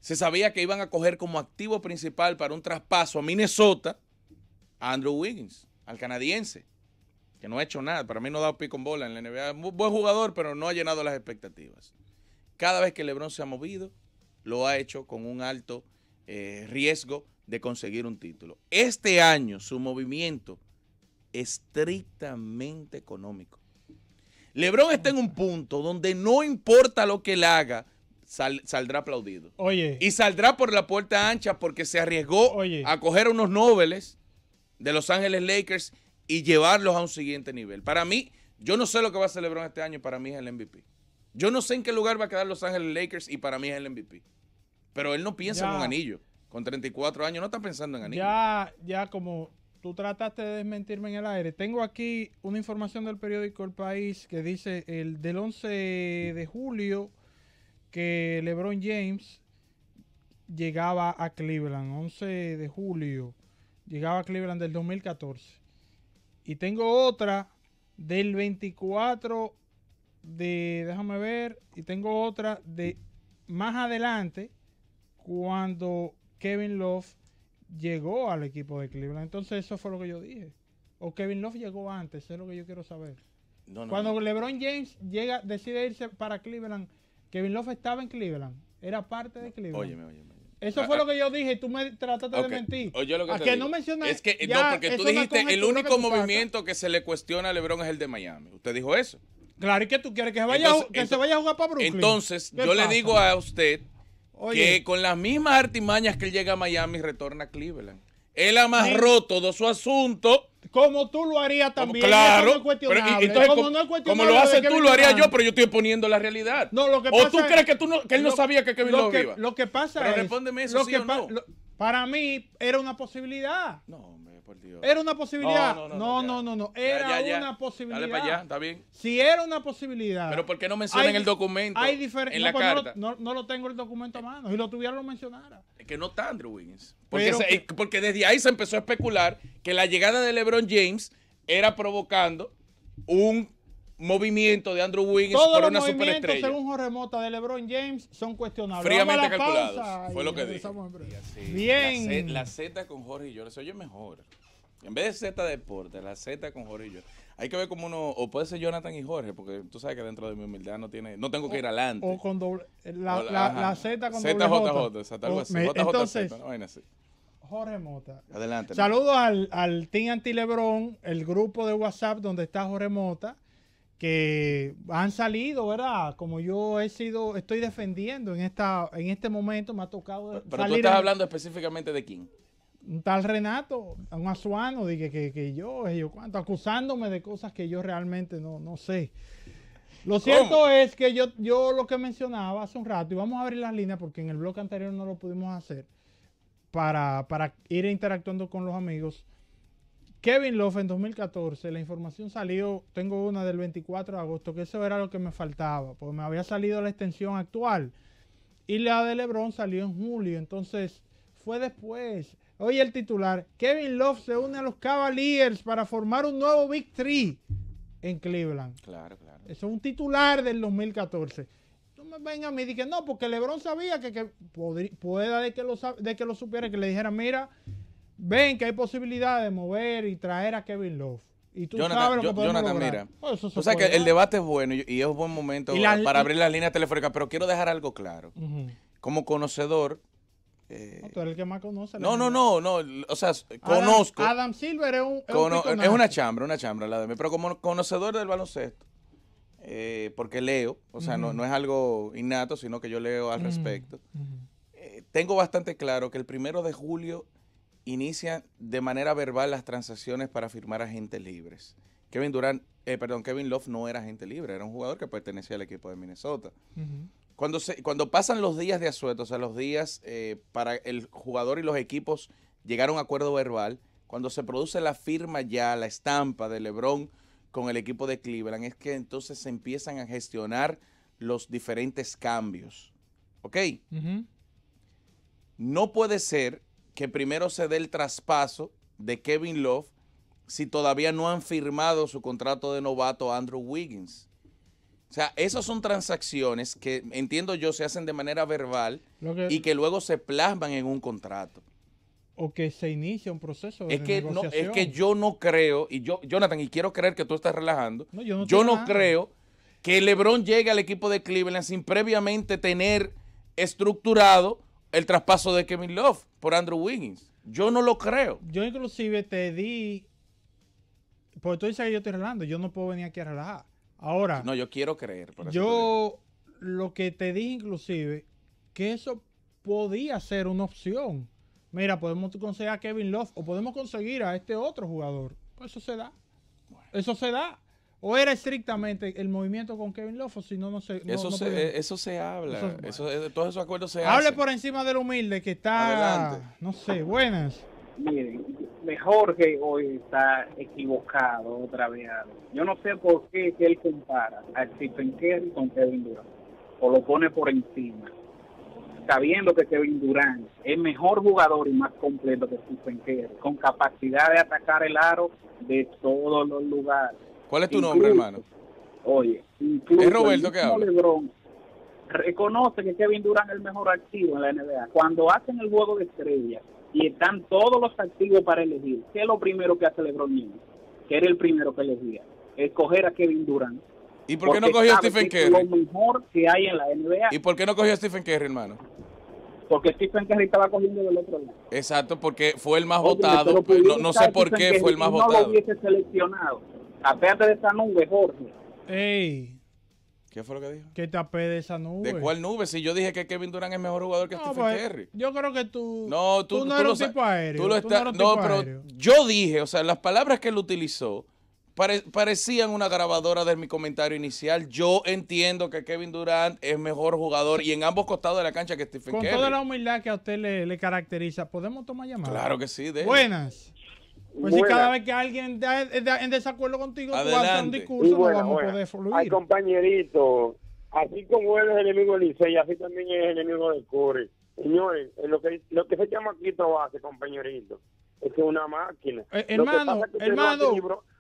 Se sabía que iban a coger como activo principal para un traspaso a Minnesota a Andrew Wiggins, al canadiense, que no ha hecho nada. Para mí no ha dado pico en bola en la NBA. buen jugador, pero no ha llenado las expectativas. Cada vez que LeBron se ha movido, lo ha hecho con un alto eh, riesgo de conseguir un título. Este año su movimiento estrictamente económico. LeBron está en un punto donde no importa lo que él haga, saldrá aplaudido. Y saldrá por la puerta ancha porque se arriesgó a coger unos nobles de Los Ángeles Lakers y llevarlos a un siguiente nivel. Para mí, yo no sé lo que va a hacer LeBron este año, para mí es el MVP. Yo no sé en qué lugar va a quedar Los Ángeles Lakers y para mí es el MVP. Pero él no piensa en un anillo. Con 34 años no está pensando en anillo. Ya, ya como tú trataste de desmentirme en el aire, tengo aquí una información del periódico El País que dice el del 11 de julio que LeBron James llegaba a Cleveland. 11 de julio llegaba a Cleveland del 2014. Y tengo otra del 24 de, déjame ver, y tengo otra de más adelante, cuando Kevin Love llegó al equipo de Cleveland. Entonces eso fue lo que yo dije. O Kevin Love llegó antes, eso es lo que yo quiero saber. cuando LeBron James llega, decide irse para Cleveland, Kevin Love estaba en Cleveland, era parte de Cleveland. Eso ah, fue lo ah. que yo dije, tú me trataste de mentir. no Es que, no, porque tú dijiste, el único movimiento que se le cuestiona a LeBron es el de Miami. Usted dijo eso. Claro, ¿y que tú quieres que, se vaya, a, se vaya a jugar para Brooklyn? Entonces, yo le digo a usted que con las mismas artimañas que él llega a Miami, retorna a Cleveland. Él roto todo su asunto. Como tú lo harías también. Como, claro. No pero, y, entonces, como, lo haces tú, lo haría yo, pero yo estoy poniendo la realidad. No, lo que pasa o tú crees que, no, que él no sabía que Kevin Love iba. Lo que pasa es. eso. que para mí era una posibilidad. No, era una posibilidad. No, no, no. no, Era una posibilidad. Dale para allá, está bien. Si era una posibilidad. Pero ¿por qué no mencionan el documento? Hay en la pues carta. No, no, lo tengo el documento a mano. Si lo tuviera, lo mencionara. Es que no está Andrew Wiggins. Porque, eh, porque desde ahí se empezó a especular que la llegada de LeBron James era provocando un movimiento de Andrew Wiggins Todos por una superestrella. según Jorge de LeBron James son cuestionables. Fríamente calculados. Fue lo que dije. Bien. La Z, con Jorge y yo, eso oye mejor. En vez de Z Deporte, la Z con Jorillo. Hay que ver como uno, o puede ser Jonathan y Jorge, porque tú sabes que dentro de mi humildad no tiene, no tengo que ir adelante. O con doble, la, Z con doble J. exacto, así. entonces, Jorge Mota. Adelante. Saludos al, al Team Antilebrón, el grupo de WhatsApp donde está Jorge Mota, que han salido, ¿verdad? Como yo he sido, estoy defendiendo en, esta, en este momento, me ha tocado. Pero, pero tú estás hablando específicamente de quién un tal Renato, un azuano, dije que, que, yo, yo cuánto, acusándome de cosas que yo realmente no, no sé. Lo cierto es que yo, yo lo que mencionaba hace un rato, y vamos a abrir las líneas porque en el bloque anterior no lo pudimos hacer, para, para ir interactuando con los amigos. Kevin Love en 2014, la información salió, tengo una del 24 de agosto, que eso era lo que me faltaba, porque me había salido la extensión actual. Y la de Lebron salió en julio, entonces fue después. Oye, el titular, Kevin Love se une a los Cavaliers para formar un nuevo Big Three en Cleveland. Claro, claro. Eso es un titular del 2014. Tú me ven a mí y dije, no, porque LeBron sabía que, que pueda de que, lo, de que lo supiera, que le dijera, mira, ven que hay posibilidad de mover y traer a Kevin Love. Y tú sabes lo que Jonathan, mira. Pues o sea que el debate es bueno y es un buen momento para abrir la línea telefónica, pero quiero dejar algo claro. Como conocedor, eh, no, tú eres el que más conoce. No, no, no, o sea, conozco. Adam, Silver es un. Es, una chambra, una chambra, la de pero como conocedor del baloncesto, eh, porque leo, o sea, no, no, es algo innato, sino que yo leo al respecto. Eh, tengo bastante claro que el primero de julio inician de manera verbal las transacciones para firmar agentes libres. Kevin Durant, perdón, Kevin Love no era agente libre, era un jugador que pertenecía al equipo de Minnesota. Cuando, se, cuando pasan los días de asueto, o sea, los días eh, para el jugador y los equipos llegar a un acuerdo verbal, cuando se produce la firma ya, la estampa de Lebron con el equipo de Cleveland, es que entonces se empiezan a gestionar los diferentes cambios. ¿Ok? No puede ser que primero se dé el traspaso de Kevin Love si todavía no han firmado su contrato de novato Andrew Wiggins. O sea, esas son transacciones que entiendo yo se hacen de manera verbal y que luego se plasman en un contrato. O que se inicia un proceso. De es, que es que yo no creo, y yo, Jonathan, y quiero creer que tú estás relajando. yo no, creo que LeBron llegue al equipo de Cleveland sin previamente tener estructurado el traspaso de Kevin Love por Andrew Wiggins. Yo no lo creo. Yo inclusive te di. Porque tú dices que yo estoy relajando, yo no puedo venir aquí a relajar. Ahora. No, yo quiero creer. yo lo que te dije inclusive, que eso podía ser una opción. Mira, podemos conseguir a Kevin Love o podemos conseguir a este otro jugador. Pues eso se da. Eso se da. O era estrictamente el movimiento con Kevin Love, o si no, no se. eso, se eso se habla. Eso, eh, todos esos acuerdos se Hable por encima del humilde que está. No sé, buenas miren, mejor que hoy está equivocado otra vez. Yo no sé por qué él compara a Stephen Curry con Kevin Durant, o lo pone por encima, sabiendo que Kevin Durant es mejor jugador y más completo que Stephen Curry, con capacidad de atacar el aro de todos los lugares. ¿Cuál es tu nombre, hermano? Oye, incluso es Roberto que reconoce que Kevin Durant es el mejor activo en la NBA. Cuando hacen el juego de estrellas, y están todos los activos para elegir. ¿Qué es lo primero que hace LeBron James? Que era el primero que elegía. Escoger a Kevin Durant. ¿Y por qué no cogió a Stephen Curry? Lo mejor que hay en la NBA. ¿Y por qué no cogió a Stephen Curry, hermano? Porque Stephen Curry estaba cogiendo del otro lado. Exacto, porque fue el más votado. No, sé por qué fue el más votado. No lo hubiese seleccionado. Apéate de Sanungue, Jorge. ¡Ey! ¿Qué fue lo que dijo? Que tapé de esa nube. ¿De cuál nube? Si yo dije que Kevin Durant es mejor jugador que Stephen pues, Curry. Yo creo que tú. No, tú, no eres lo tipo aéreo. Tú lo estás. No, pero yo dije, o sea, las palabras que él utilizó parecían una grabadora de mi comentario inicial. Yo entiendo que Kevin Durant es mejor jugador y en ambos costados de la cancha que Stephen Con Curry. Con toda la humildad que a usted le, caracteriza, ¿podemos tomar llamadas? Claro que sí. De Buenas. Pues si cada vez que alguien está en desacuerdo contigo, Adelante. tú un discurso, no vamos a poder fluir. Ay, compañerito, así como él es enemigo de Licey, así también es enemigo de Core. Señores, eh, lo que, lo que quito quito base compañerito, es que es una máquina. Eh, hermano, hermano.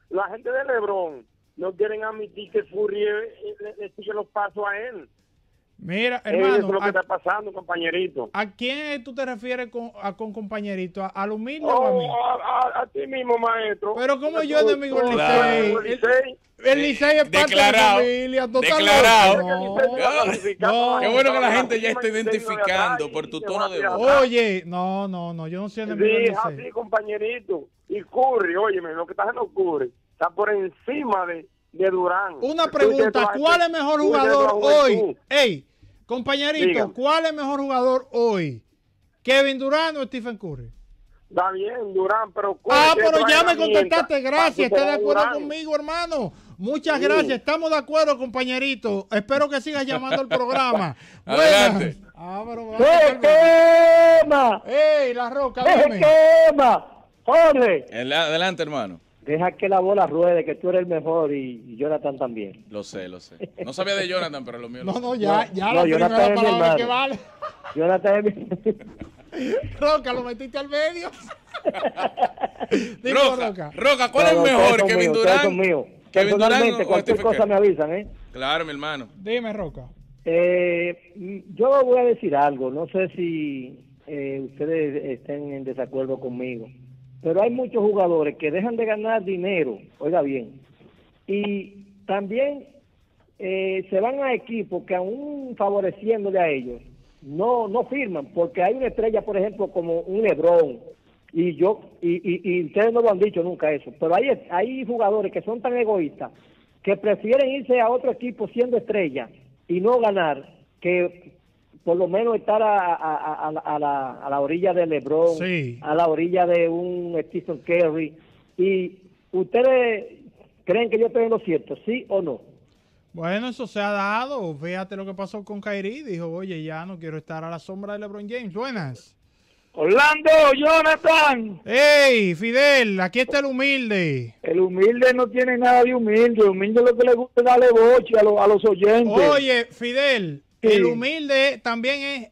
la gente de Lebron no quieren admitir que Furrier le, le, los pasos a él. Mira, hermano. a, está pasando, compañerito. ¿A quién tú te refieres con, con compañerito? ¿A, los mismos oh, a ti mismo, maestro. Pero como yo enemigo del Licey. El, Licey es parte de la familia. Declarado. Qué bueno que la gente ya está identificando por tu tono de voz. Oye, no, no, no, yo no soy enemigo Sí, Sí, así, compañerito. Y Curry, oye, lo que está haciendo Curry está por encima de, de Durán. Una pregunta, ¿cuál es mejor jugador hoy? Ey, Compañerito, ¿cuál es mejor jugador hoy? ¿Kevin Durant o Stephen Curry? Está bien, Durán, pero... Ah, pero ya me contestaste, gracias. ¿Estás de acuerdo conmigo, hermano? Muchas gracias. Estamos de acuerdo, compañerito. Espero que sigas llamando al programa. Adelante. Ah, pero ¡Se quema! ¡Ey, la roca! ¡Se quema! ¡Jorge! Adelante, hermano deja que la bola ruede, que tú eres el mejor y, Jonathan también. Lo sé, lo sé. No sabía de Jonathan, pero lo mío. No, no, ya, ya no, la Jonathan primera palabra que vale. Jonathan es mi... Roca, lo metiste al medio. Digo, Roca, Roca, ¿cuál es mejor? que Durant? Durán. Mío. Kevin cualquier este cosa me avisan, ¿eh? Claro, mi hermano. Dime, Roca. Eh, yo voy a decir algo. No sé si eh, ustedes estén en desacuerdo conmigo. Pero hay muchos jugadores que dejan de ganar dinero, oiga bien, y también eh, se van a equipos que aún favoreciéndole a ellos, no, no firman, porque hay una estrella, por ejemplo, como un Lebrón y yo, y, y, y ustedes no lo han dicho nunca eso, pero hay, hay jugadores que son tan egoístas que prefieren irse a otro equipo siendo estrella y no ganar que por lo menos estar a, a, a, la, a la orilla de LeBron, a la orilla de un Stephen Curry. ¿Y ustedes creen que yo tengo lo cierto, sí o no? Bueno, eso se ha dado. Fíjate lo que pasó con Kyrie. Dijo, oye, ya no quiero estar a la sombra de LeBron James. Buenas. Orlando, Jonathan. hey Fidel! Aquí está el humilde. El humilde no tiene nada de humilde. El humilde lo que le gusta darle boche a, a los oyentes. Oye, Fidel, el humilde también es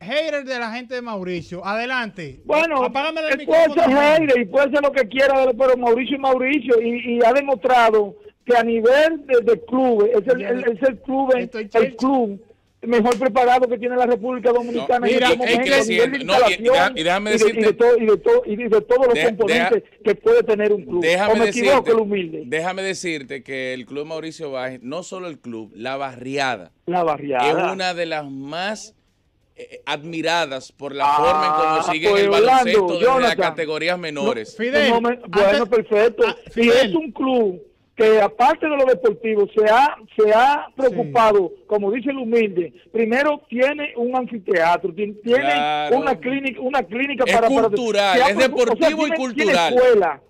hater de la gente de Mauricio. Adelante. Bueno, el eh, puede ser hater y puede ser lo que quiera, pero Mauricio y Mauricio y, ha demostrado que a nivel de, de club, es el, club, el club mejor preparado que tiene la República Dominicana mira, este es y, de, todo, y de, todo, y todos los componentes que puede tener un club. Déjame, decirte, humilde. déjame decirte que el club Mauricio Báez, no solo el club, la barriada. La barriada. Es una de las más eh, eh, admiradas por la ah, forma en cómo sigue pues, el baloncesto de las categorías menores. bueno, perfecto. Si ah, es un club aparte de lo deportivo se ha, se ha preocupado, como dice el humilde, primero tiene un anfiteatro, tiene una clínica, una clínica es para, cultural, es deportivo y tiene, cultural. Tiene escuela,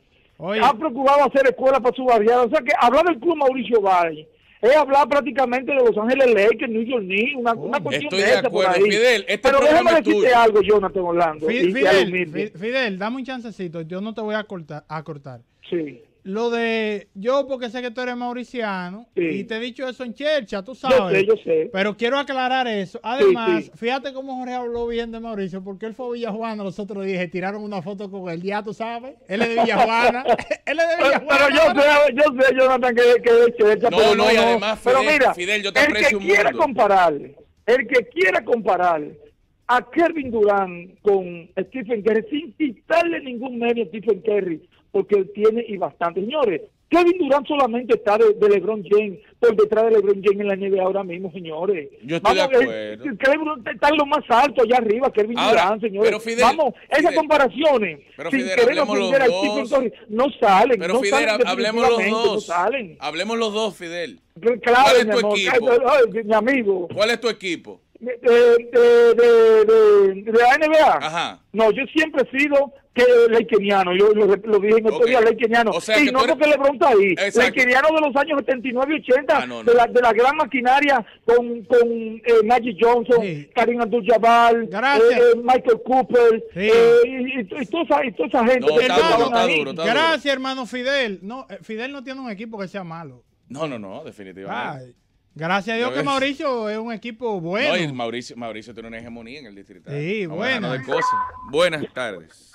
ha preocupado hacer escuela para su barriada, o sea que hablar del club Mauricio Valle es hablar prácticamente de Los Ángeles Lakers, New York Knicks, una, oh. cuestión de, de por ahí. Fidel, este Pero déjame decirte algo, Jonathan Orlando. Fidel, dame un chancecito, yo no te voy a cortar. A cortar. Sí lo de yo, porque sé que tú eres mauriciano, y te he dicho eso en Chercha, tú sabes. Yo yo sé. Pero quiero aclarar eso. Además, fíjate cómo Jorge habló bien de Mauricio, porque él fue a Villajuana los otros días, tiraron una foto con él, ya tú sabes. Él es de Villajuana. él es de Villajuana. Pero, pero yo sé, yo sé, Jonathan, que, que de Chercha. No, pero no, y además, Fidel, pero mira, Fidel, yo te el que quiera comparar, el que quiera comparar a Kevin Durán con Stephen Curry, sin quitarle ningún medio a Stephen Curry porque él tiene y bastante. Señores, Kevin Durant solamente está de, LeBron James, por detrás de LeBron James en la NBA ahora mismo, señores. Yo estoy acuerdo. Kevin está en lo más alto allá arriba, Kevin Durant, señores. Pero Vamos, esas comparaciones, sin Fidel, no salen. no salen hablemos los dos. Hablemos los dos, Fidel. Claro, ¿Cuál es tu equipo? mi amigo. ¿Cuál es tu equipo? de, de, la NBA. No, yo siempre he sido que leikeniano, yo lo, dije en otro día, leikeniano. O y no porque que le pregunta ahí, leikeniano de los años 79 y 80, ah, De, la, de la gran maquinaria con, con eh, Magic Johnson, sí. Karim Abdul-Jabbar, eh, eh, Michael Cooper, y, toda esa, esa, gente. Gracias, hermano Fidel. No, Fidel no tiene un equipo que sea malo. No, no, no, definitivamente. Gracias a Dios que Mauricio es un equipo bueno. Mauricio, Mauricio tiene una hegemonía en el distrito. Sí, bueno. Buenas tardes.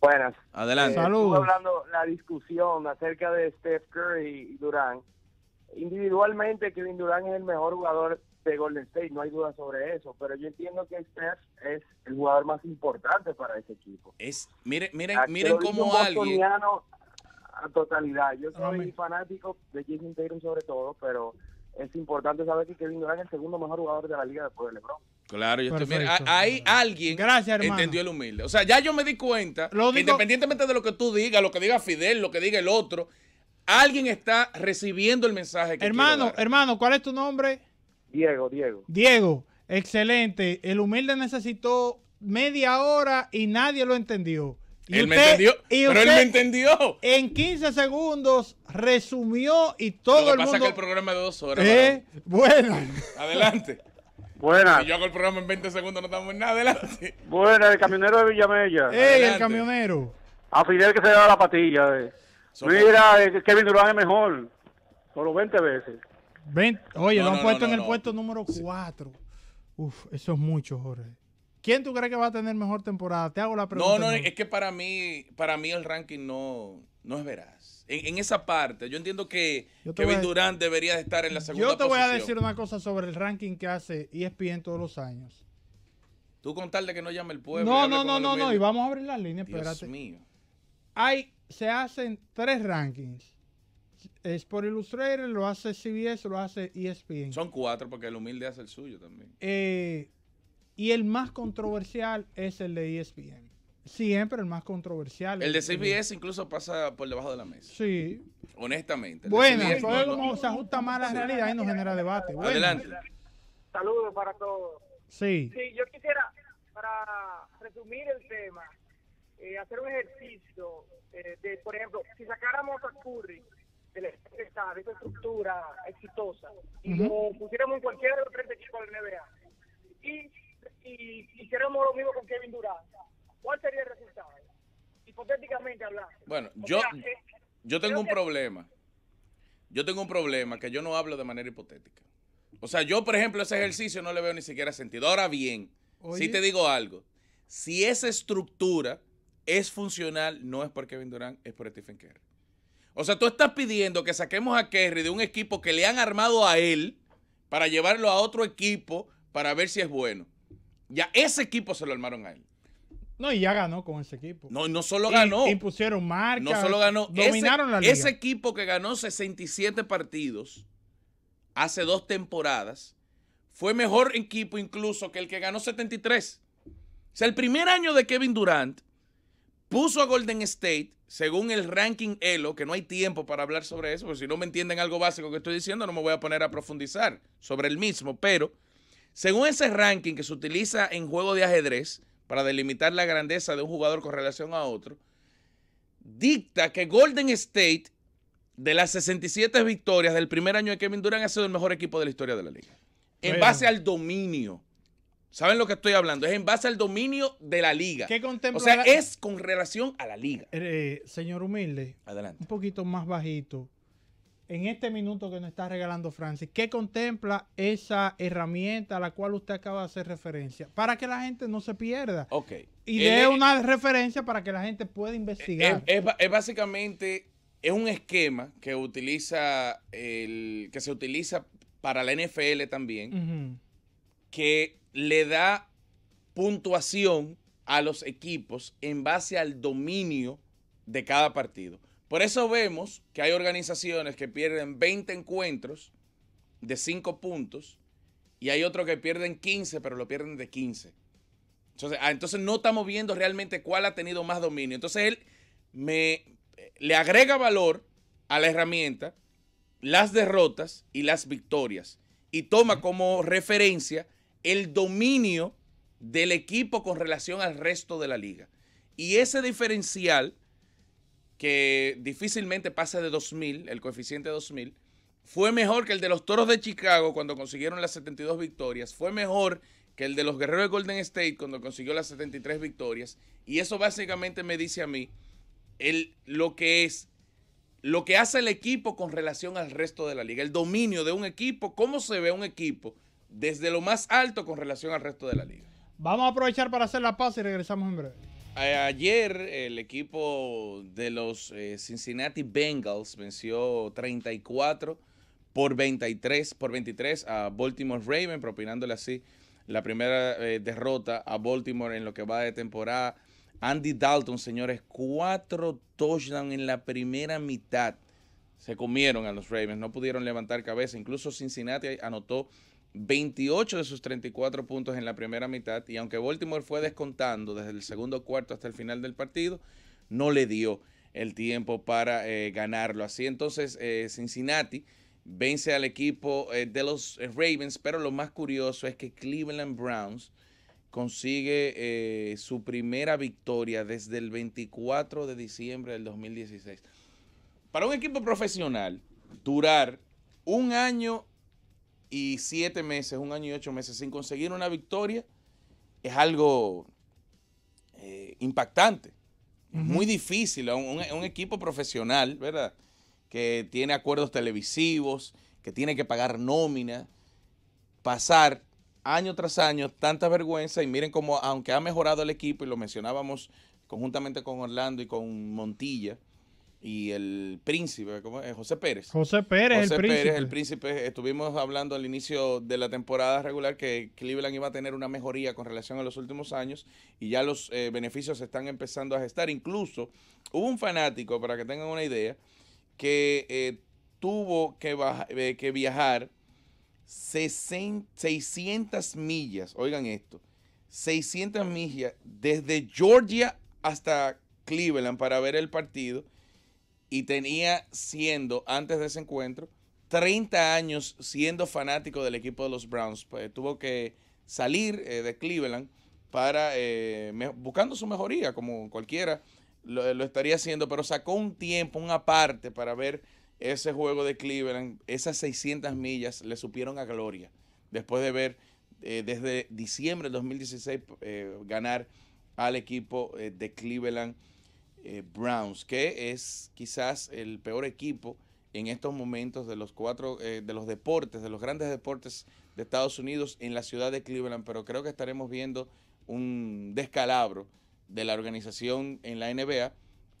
Buenas. Adelante. Eh, hablando la discusión acerca de Steph Curry y Durán. Individualmente, Kevin Durán es el mejor jugador de Golden State, no hay duda sobre eso, pero yo entiendo que Steph es el jugador más importante para ese equipo. Es, miren, miren, miren cómo alguien... A totalidad. Yo soy fanático de Jason sobre todo, pero es importante saber que Kevin Durant es el segundo mejor jugador de la liga después de LeBron. Claro, yo estoy, mira, ahí alguien Gracias, entendió el humilde. O sea, ya yo me di cuenta, independientemente de lo que tú digas, lo que diga Fidel, lo que diga el otro, alguien está recibiendo el mensaje que Hermano, hermano, ¿cuál es tu nombre? Diego, Diego. Diego, excelente. El humilde necesitó media hora y nadie lo entendió él me entendió. pero él me entendió. En 15 segundos resumió y todo Lo que el pasa mundo. pasa que el programa de dos horas. ¿Eh? Bueno. Adelante. Buenas. Si yo hago el programa en 20 segundos, no estamos en nada. Adelante. Buenas, el camionero de Villamella. ¡Ey, el camionero! A Fidel que se le da la patilla. Eh. Mira, eh, Kevin Durán es mejor. Solo 20 veces. Oye, lo han puesto en el puesto número 4. Uf, eso es mucho, Jorge. ¿Quién tú crees que va a tener mejor temporada? Te hago la pregunta. No, no, es que para mí, para mí el ranking no, no es veraz. En, esa parte, yo entiendo que Kevin Durant debería estar en la segunda posición. Yo te voy a decir una cosa sobre el ranking que hace ESPN todos los años. Tú con tal de que no llame el pueblo. No, no, no, no, y vamos a abrir la línea, Dios mío. Hay, se hacen tres rankings. Es por Illustrator, lo hace CBS, lo hace ESPN. Son cuatro porque el humilde hace el suyo también. Eh, y el más controversial es el de ESPN. Siempre eh, el más controversial. El de CBS incluso pasa por debajo de la mesa. Sí. Honestamente. Bueno, eso no, no. se ajusta más a la realidad y no genera debate. Adelante. Saludos para todos. Sí. Sí, yo quisiera, para resumir el tema, eh, hacer un ejercicio eh, de, por ejemplo, si sacáramos a Curry de, la, estructura exitosa y lo pusiéramos en cualquiera de los tres equipos del NBA y y, queremos lo mismo con Kevin Durant, ¿cuál sería el resultado? Hipotéticamente hablando. Bueno, yo, eh, yo tengo un problema. Yo tengo un problema que yo no hablo de manera hipotética. O sea, yo, por ejemplo, ese ejercicio no le veo ni siquiera sentido. Ahora bien, si te digo algo. Si esa estructura es funcional, no es por Kevin Durant, es por Stephen Curry. O sea, tú estás pidiendo que saquemos a Kerry de un equipo que le han armado a él para llevarlo a otro equipo para ver si es bueno. Ya ese equipo se lo armaron a él. No, y ya ganó con ese equipo. No, no solo ganó. Impusieron marcas. No solo ganó. Dominaron ese, la Ese equipo que ganó 67 partidos hace dos temporadas fue mejor equipo incluso que el que ganó 73. O sea, el primer año de Kevin Durant puso a Golden State, según el ranking ELO, que no hay tiempo para hablar sobre eso, porque si no me entienden algo básico que estoy diciendo, no me voy a poner a profundizar sobre el mismo, pero según ese ranking que se utiliza en juego de ajedrez para delimitar la grandeza de un jugador con relación a otro, dicta que Golden State, de las 67 victorias del primer año de Kevin Durant, ha sido el mejor equipo de la historia de la liga. En base al dominio. ¿Saben lo que estoy hablando? Es en base al dominio de la liga. ¿Qué o sea, es con relación a la liga. Eh, señor Humilde, Adelante. un poquito más bajito en este minuto que nos está regalando Francis, ¿qué contempla esa herramienta a la cual usted acaba de hacer referencia? Para que la gente no se pierda. Ok. Y dé una referencia para que la gente pueda investigar. Es, básicamente, es un esquema que utiliza el, que se utiliza para la NFL también, que le da puntuación a los equipos en base al dominio de cada partido. Por eso vemos que hay organizaciones que pierden 20 encuentros de 5 puntos y hay otros que pierden 15, pero lo pierden de 15. Ah, entonces, no estamos viendo realmente cuál ha tenido más dominio. Entonces él me, le agrega valor a la herramienta las derrotas y las victorias y toma como referencia el dominio del equipo con relación al resto de la liga. Y ese diferencial que difícilmente pasa de 2000, el coeficiente de 2000, fue mejor que el de los Toros de Chicago cuando consiguieron las 72 victorias, fue mejor que el de los Guerreros de Golden State cuando consiguió las 73 victorias, y eso básicamente me dice a mí el, lo que es lo que hace el equipo con relación al resto de la liga, el dominio de un equipo, cómo se ve un equipo desde lo más alto con relación al resto de la liga. Vamos a aprovechar para hacer la pausa y regresamos en breve. Ayer el equipo de los eh, Cincinnati Bengals venció 34 por 23 por 23 a Baltimore Ravens, propinándole así la primera eh, derrota a Baltimore en lo que va de temporada. Andy Dalton, señores, cuatro touchdowns en la primera mitad. Se comieron a los Ravens, no pudieron levantar cabeza. Incluso Cincinnati anotó 28 de sus 34 puntos en la primera mitad y aunque Baltimore fue descontando desde el segundo cuarto hasta el final del partido, no le dio el tiempo para eh, ganarlo. Así entonces eh, Cincinnati vence al equipo eh, de los Ravens, pero lo más curioso es que Cleveland Browns consigue su primera victoria desde el 24 de diciembre del 2016. Para un equipo profesional, durar un año y siete meses, un año y ocho meses sin conseguir una victoria, es algo eh, impactante, muy difícil. Un, equipo profesional, ¿verdad? Que tiene acuerdos televisivos, que tiene que pagar nómina, pasar año tras año tanta vergüenza y miren cómo, aunque ha mejorado el equipo, y lo mencionábamos conjuntamente con Orlando y con Montilla, y el príncipe, ¿cómo es? José Pérez. José Pérez, el príncipe. Estuvimos hablando al inicio de la temporada regular que Cleveland iba a tener una mejoría con relación a los últimos años y ya los eh, beneficios se están empezando a gestar. Incluso hubo un fanático, para que tengan una idea, que eh, tuvo que, eh, que viajar 600 millas, oigan esto, 600 millas desde Georgia hasta Cleveland para ver el partido y tenía siendo, antes de ese encuentro, 30 años siendo fanático del equipo de los Browns. Pues, tuvo que salir eh, de Cleveland para eh, buscando su mejoría, como cualquiera lo, estaría haciendo, pero sacó un tiempo, una parte para ver ese juego de Cleveland. Esas 600 millas le supieron a gloria después de ver eh, desde diciembre de 2016 ganar al equipo de Cleveland eh, Browns, que es quizás el peor equipo en estos momentos de los cuatro, eh, de los deportes, de los grandes deportes de Estados Unidos en la ciudad de Cleveland, pero creo que estaremos viendo un descalabro de la organización en la NBA,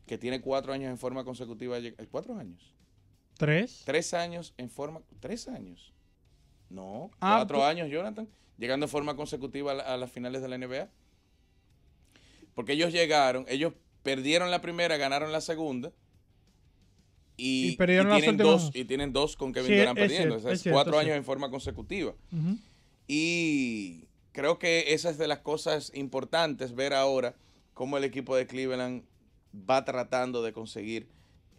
que tiene cuatro años en forma consecutiva, eh, cuatro años. ¿Tres? Tres años en forma, tres años. No, ah, cuatro años, Jonathan, llegando en forma consecutiva a las finales de la NBA. Porque ellos llegaron, ellos perdieron la primera, ganaron la segunda. Y, tienen dos, y tienen dos con Kevin Durant perdiendo. es cuatro años en forma consecutiva. Y creo que esa es de las cosas importantes ver ahora cómo el equipo de Cleveland va tratando de conseguir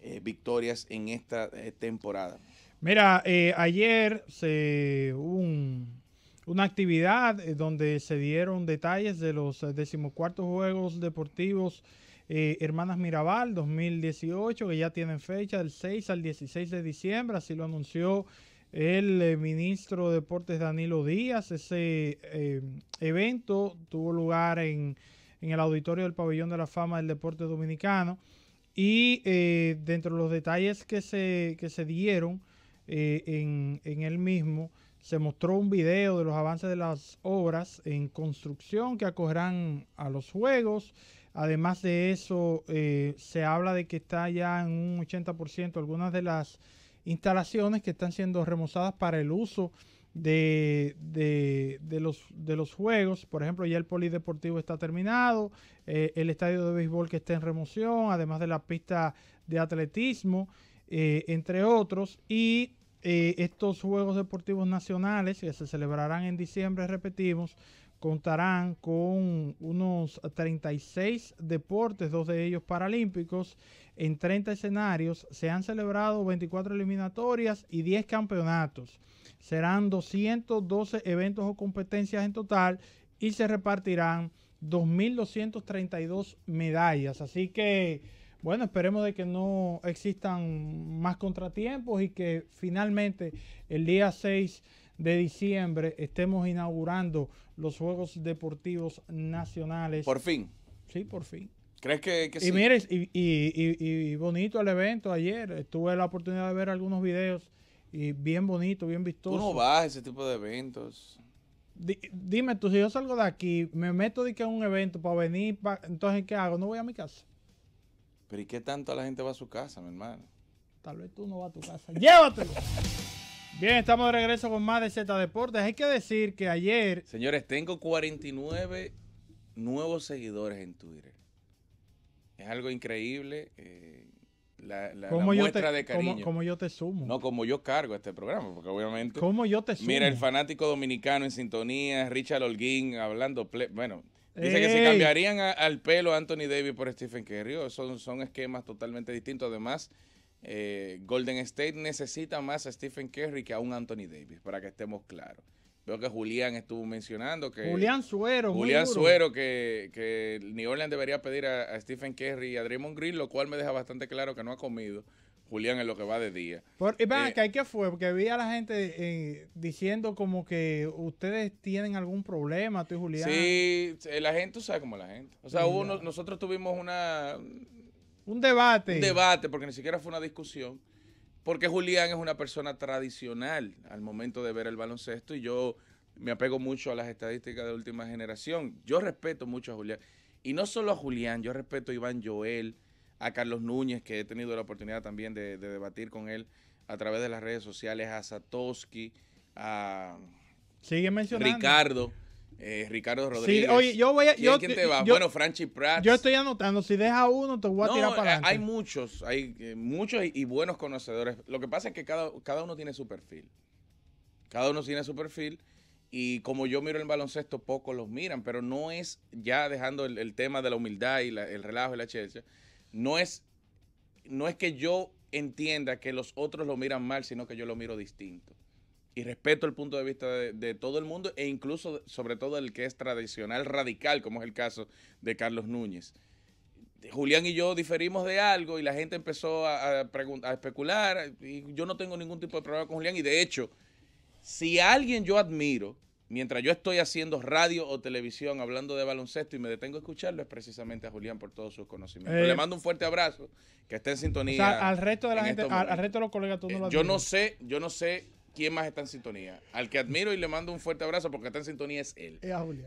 eh, victorias en esta eh, temporada. Mira, eh, ayer se una actividad donde se dieron detalles de los decimocuartos Juegos Deportivos eh, Hermanas Mirabal 2018, que ya tienen fecha del 6 al 16 de diciembre, así lo anunció el eh, ministro de Deportes Danilo Díaz. Ese eh, evento tuvo lugar en, el auditorio del Pabellón de la Fama del Deporte Dominicano y dentro de los detalles que se, que se dieron en, en él mismo, se mostró un video de los avances de las obras en construcción que acogerán a los Juegos. Además de eso, eh, se habla de que está ya en un 80% algunas de las instalaciones que están siendo remozadas para el uso de, los, de los juegos. Por ejemplo, ya el polideportivo está terminado, eh, el estadio de béisbol que está en remoción, además de la pista de atletismo, eh, entre otros. Y estos Juegos Deportivos Nacionales que se celebrarán en diciembre, repetimos, contarán con unos 36 deportes, dos de ellos paralímpicos. En 30 escenarios se han celebrado 24 eliminatorias y 10 campeonatos. Serán 212 eventos o competencias en total y se repartirán 2.232 medallas. Así que, bueno, esperemos de que no existan más contratiempos y que finalmente el día 6 de diciembre estemos inaugurando los Juegos Deportivos Nacionales. Por fin. Sí, por fin. ¿Crees que, y sí? y, bonito el evento ayer. Tuve la oportunidad de ver algunos videos y bien bonito, bien vistoso. Tú no vas a ese tipo de eventos. dime tú, si yo salgo de aquí, me meto de que a un evento para venir, entonces ¿qué hago? No voy a mi casa. Pero ¿y qué tanto la gente va a su casa, mi hermano? Tal vez tú no vas a tu casa. ¡Llévatelo! Bien, estamos de regreso con más de Z Deportes. Hay que decir que ayer. Señores, tengo 49 nuevos seguidores en Twitter. Es algo increíble. Eh, la, muestra de cariño. Como, yo te sumo. No, como yo cargo este programa, porque obviamente. Como yo te sumo. Mira, el fanático dominicano en sintonía, Richard Holguín hablando. bueno, dice que se cambiarían al pelo Anthony Davis por Stephen Curry. Oh, son, son esquemas totalmente distintos. Además, eh, Golden State necesita más a Stephen Curry que a un Anthony Davis, para que estemos claros. Veo que Julián estuvo mencionando que. Julián Suero. Julián Suero, que, que, New Orleans debería pedir a, Stephen Curry y a Draymond Green, lo cual me deja bastante claro que no ha comido Julián es lo que va de día. Por, y vean, hay eh, que fue? Porque vi a la gente eh, diciendo como que ustedes tienen algún problema, tú y Julián. Sí, la gente, sabe como la gente. O sea, nosotros tuvimos una un debate. Un debate, porque ni siquiera fue una discusión. Porque Julián es una persona tradicional al momento de ver el baloncesto y yo me apego mucho a las estadísticas de última generación. Yo respeto mucho a Julián. Y no solo a Julián, yo respeto a Iván Joel, a Carlos Núñez, que he tenido la oportunidad también de, debatir con él a través de las redes sociales, a Satoshi, a Ricardo. Eh, Ricardo Rodríguez. yo voy ¿Quién te va? bueno, Franchi Pratt. Yo estoy anotando. Si deja uno, te voy a tirar eh, para adelante. Hay muchos, hay eh, muchos y, buenos conocedores. Lo que pasa es que cada, cada uno tiene su perfil. Cada uno tiene su perfil. Y como yo miro el baloncesto, pocos los miran. Pero no es, ya dejando el, tema de la humildad y el relajo y la chelcha, no es, no es que yo entienda que los otros lo miran mal, sino que yo lo miro distinto y respeto el punto de vista de, todo el mundo e incluso sobre todo el que es tradicional radical, como es el caso de Carlos Núñez. Julián y yo diferimos de algo y la gente empezó a, especular y yo no tengo ningún tipo de problema con Julián y de hecho, si alguien yo admiro, mientras yo estoy haciendo radio o televisión hablando de baloncesto y me detengo a escucharlo, es precisamente a Julián por todos sus conocimientos. Eh, Le mando un fuerte abrazo, que esté en sintonía. al resto de la gente, al, resto de los colegas tú no eh, lo Yo no sé, yo no sé ¿quién más está en sintonía? Al que admiro y le mando un fuerte abrazo porque está en sintonía es él.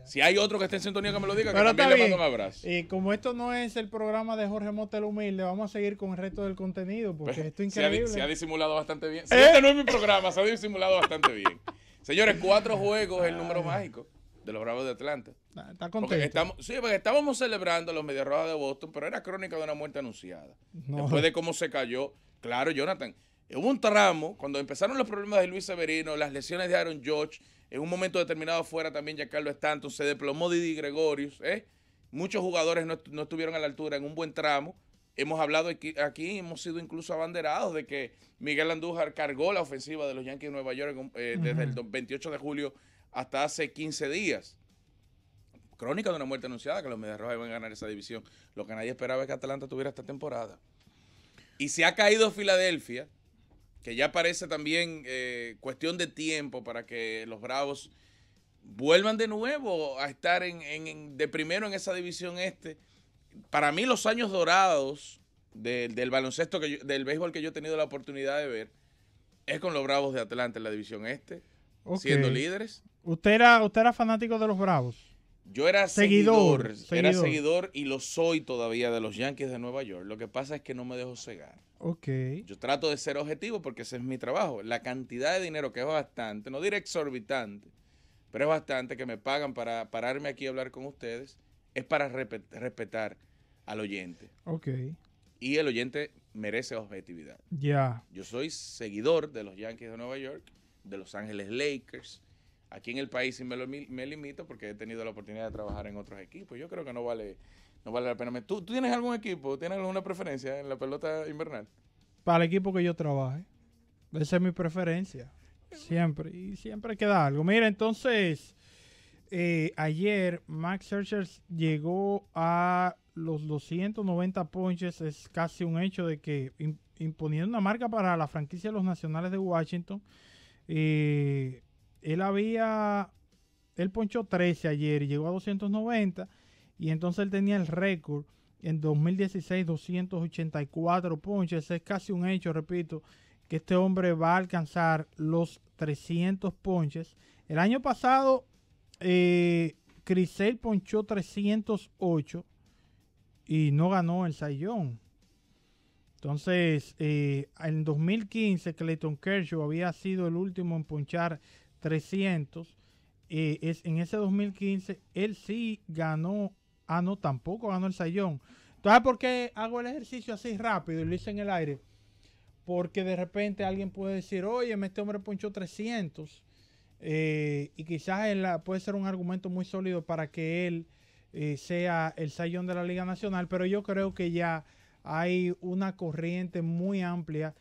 Si hay otro que esté en sintonía que me lo diga, también le mando un abrazo. Y como esto no es el programa de Jorge Motel Humilde, vamos a seguir con el resto del contenido porque pues, esto es increíble. Se ha, disimulado bastante bien. ¿Eh? Este no es mi programa, se ha disimulado bastante bien. Señores, cuatro juegos el número ah. mágico de los Bravos de Atlanta. Ah, está contento. estamos, sí, porque estábamos celebrando los media Rojas de Boston, pero era crónica de una muerte anunciada. Después de cómo se cayó, claro, Jonathan, Hubo un tramo, cuando empezaron los problemas de Luis Severino, las lesiones de Aaron George, en un momento determinado fuera también Carlos Stanton, se desplomó Didi Gregorius, ¿eh? muchos jugadores no, estuvieron a la altura en un buen tramo. Hemos hablado aquí, hemos sido incluso abanderados de que Miguel Andújar cargó la ofensiva de los Yankees de Nueva York eh, desde el 28 de julio hasta hace 15 días. Crónica de una muerte anunciada que los Media Rojas iban a ganar esa división. Lo que nadie esperaba es que Atlanta tuviera esta temporada. Y se ha caído Filadelfia, que ya parece también eh, cuestión de tiempo para que los Bravos vuelvan de nuevo a estar en, de primero en esa división este. Para mí los años dorados del baloncesto, que del béisbol que yo he tenido la oportunidad de ver, es con los Bravos de Atlanta en la división este, siendo líderes. ¿Usted era, ¿Usted era fanático de los Bravos? Yo era seguidor, era seguidor y lo soy todavía de los Yankees de Nueva York. Lo que pasa es que no me dejo cegar. Okay. Yo trato de ser objetivo porque ese es mi trabajo. La cantidad de dinero que es bastante, no diré exorbitante, pero es bastante que me pagan para pararme aquí a hablar con ustedes, es para respetar al oyente. Okay. Y el oyente merece objetividad. Ya. Yo soy seguidor de los Yankees de Nueva York, de Los Ángeles Lakers. Aquí en el país sí me, lo, me limito porque he tenido la oportunidad de trabajar en otros equipos. Yo creo que no vale no vale la pena. ¿Tú, tienes algún equipo? ¿Tienes alguna preferencia en la pelota invernal? Para el equipo que yo trabaje. Esa es mi preferencia. Siempre. Y siempre queda algo. Mira, entonces, eh, ayer Max Scherzer llegó a los 290 ponches. Es casi un hecho de que imponiendo una marca para la franquicia de los Nacionales de Washington. Eh, él había, él ponchó 13 ayer y llegó a 290. Y entonces él tenía el récord en 2016, 284 ponches. Es casi un hecho, repito, que este hombre va a alcanzar los 300 ponches. El año pasado, eh, Crisel ponchó 308 y no ganó el Sayón. Entonces, eh, en 2015, Clayton Kershaw había sido el último en ponchar 300. Eh, es, en ese 2015, él sí ganó Ah, no, tampoco ganó el sayón. Entonces, ¿por qué hago el ejercicio así rápido y lo hice en el aire? Porque de repente alguien puede decir, oye, este hombre ponchó 300. Eh, y quizás él, ah, puede ser un argumento muy sólido para que él eh, sea el sayón de la Liga Nacional, pero yo creo que ya hay una corriente muy amplia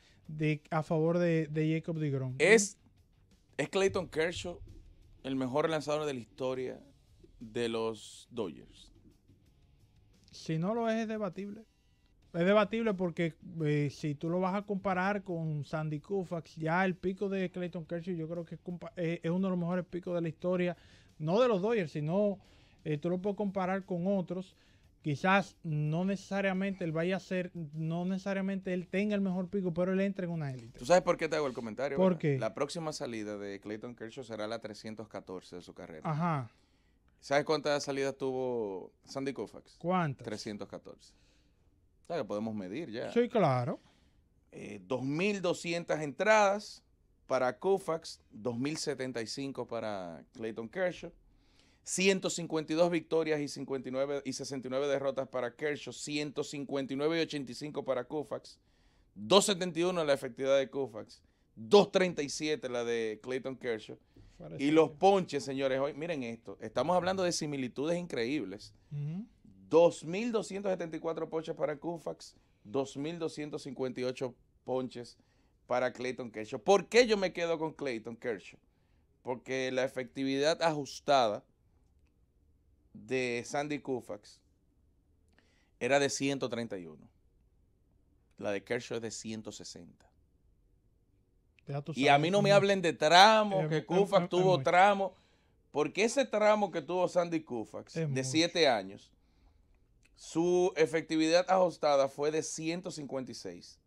a favor de, Jacob de Grom. ¿Es, ¿Es Clayton Kershaw el mejor lanzador de la historia de los Dodgers? Si no lo es, es debatible. Es debatible porque eh, si tú lo vas a comparar con Sandy Koufax, ya el pico de Clayton Kershaw yo creo que es, eh, uno de los mejores picos de la historia, no de los Dodgers, sino eh, tú lo puedes comparar con otros. Quizás no necesariamente él vaya a ser, no necesariamente él tenga el mejor pico, pero él entra en una élite. ¿Tú sabes por qué te hago el comentario? Porque la próxima salida de Clayton Kershaw será la 314 de su carrera. Ajá. ¿Sabes cuántas salidas tuvo Sandy Koufax? ¿Cuántas? 314. O sea que podemos medir ya. Sí, claro. 2.200 eh, entradas para Koufax, 2.075 para Clayton Kershaw. 152 victorias y, 59, y 69 derrotas para Kershaw, 159 y 85 para Koufax, 271 la efectividad de Koufax, 237 la de Clayton Kershaw y los ponches, señores, hoy, miren esto, estamos hablando de similitudes increíbles. 2.274 ponches para Kufax, 2.258 ponches para Clayton Kershaw. ¿Por qué yo me quedo con Clayton Kershaw? Porque la efectividad ajustada de Sandy Kufax era de 131. La de Kershaw es de 160. Y a mí no me hablen de tramo, eh, que Kufax tuvo tramo. porque ese tramo que tuvo Sandy Kufax de siete años, su efectividad ajustada fue de 156.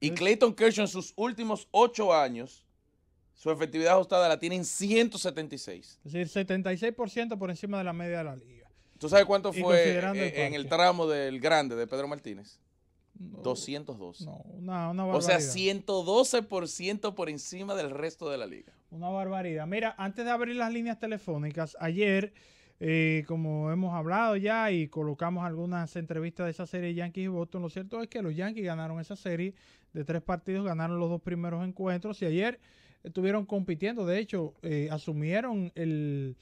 Y Clayton Kershaw en sus últimos ocho años, su efectividad ajustada la tiene en 176. Es decir, 76% por encima de la media de la liga. ¿Tú sabes cuánto fue en el tramo del grande de Pedro Martínez? 212. una, O sea, 112% por encima del resto de la liga. Una barbaridad. Mira, antes de abrir las líneas telefónicas, ayer, eh, como hemos hablado ya y colocamos algunas entrevistas de esa serie Yankees y Boston, lo cierto es que los Yankees ganaron esa serie de tres partidos, ganaron los dos primeros encuentros y ayer estuvieron compitiendo. De hecho, eh, asumieron el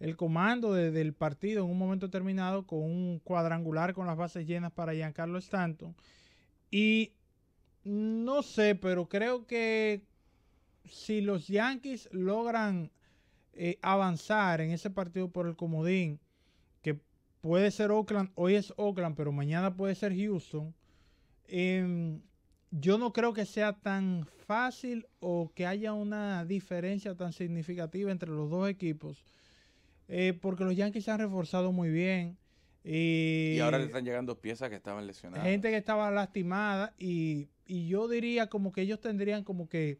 el comando del partido en un momento terminado con un cuadrangular con las bases llenas para Giancarlo Stanton. Y no sé, pero creo que si los Yankees logran eh, avanzar en ese partido por el comodín, que puede ser Oakland, hoy es Oakland, pero mañana puede ser Houston, em, yo no creo que sea tan fácil o que haya una diferencia tan significativa entre los dos equipos, eh, porque los Yankees se han reforzado muy bien. Y, ahora le están llegando piezas que estaban lesionadas. Gente que estaba lastimada y, yo diría como que ellos tendrían como que,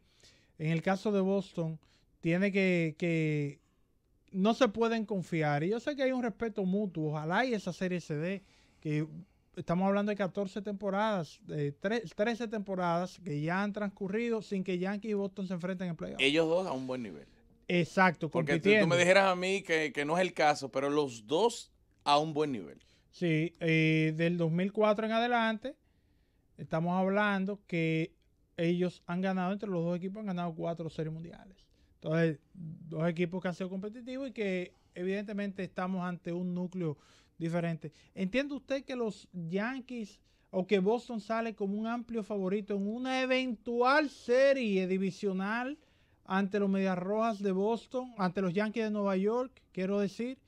en el caso de Boston, tiene que, que, no se pueden confiar. Y yo sé que hay un respeto mutuo, ojalá y esa serie se dé, que estamos hablando de 14 temporadas, de 13 temporadas que ya han transcurrido sin que Yankee y Boston se enfrenten en playoff Ellos dos a un buen nivel. Exacto, porque tú, tú me dijeras a mí que, que no es el caso, pero los dos a un buen nivel. Sí, eh, del 2004 en adelante, estamos hablando que ellos han ganado, entre los dos equipos han ganado cuatro series mundiales. Entonces, dos equipos que han sido competitivos y que evidentemente estamos ante un núcleo diferente. ¿Entiende usted que los Yankees o que Boston sale como un amplio favorito en una eventual serie divisional ante los Medias Rojas de Boston, ante los Yankees de Nueva York, quiero decir?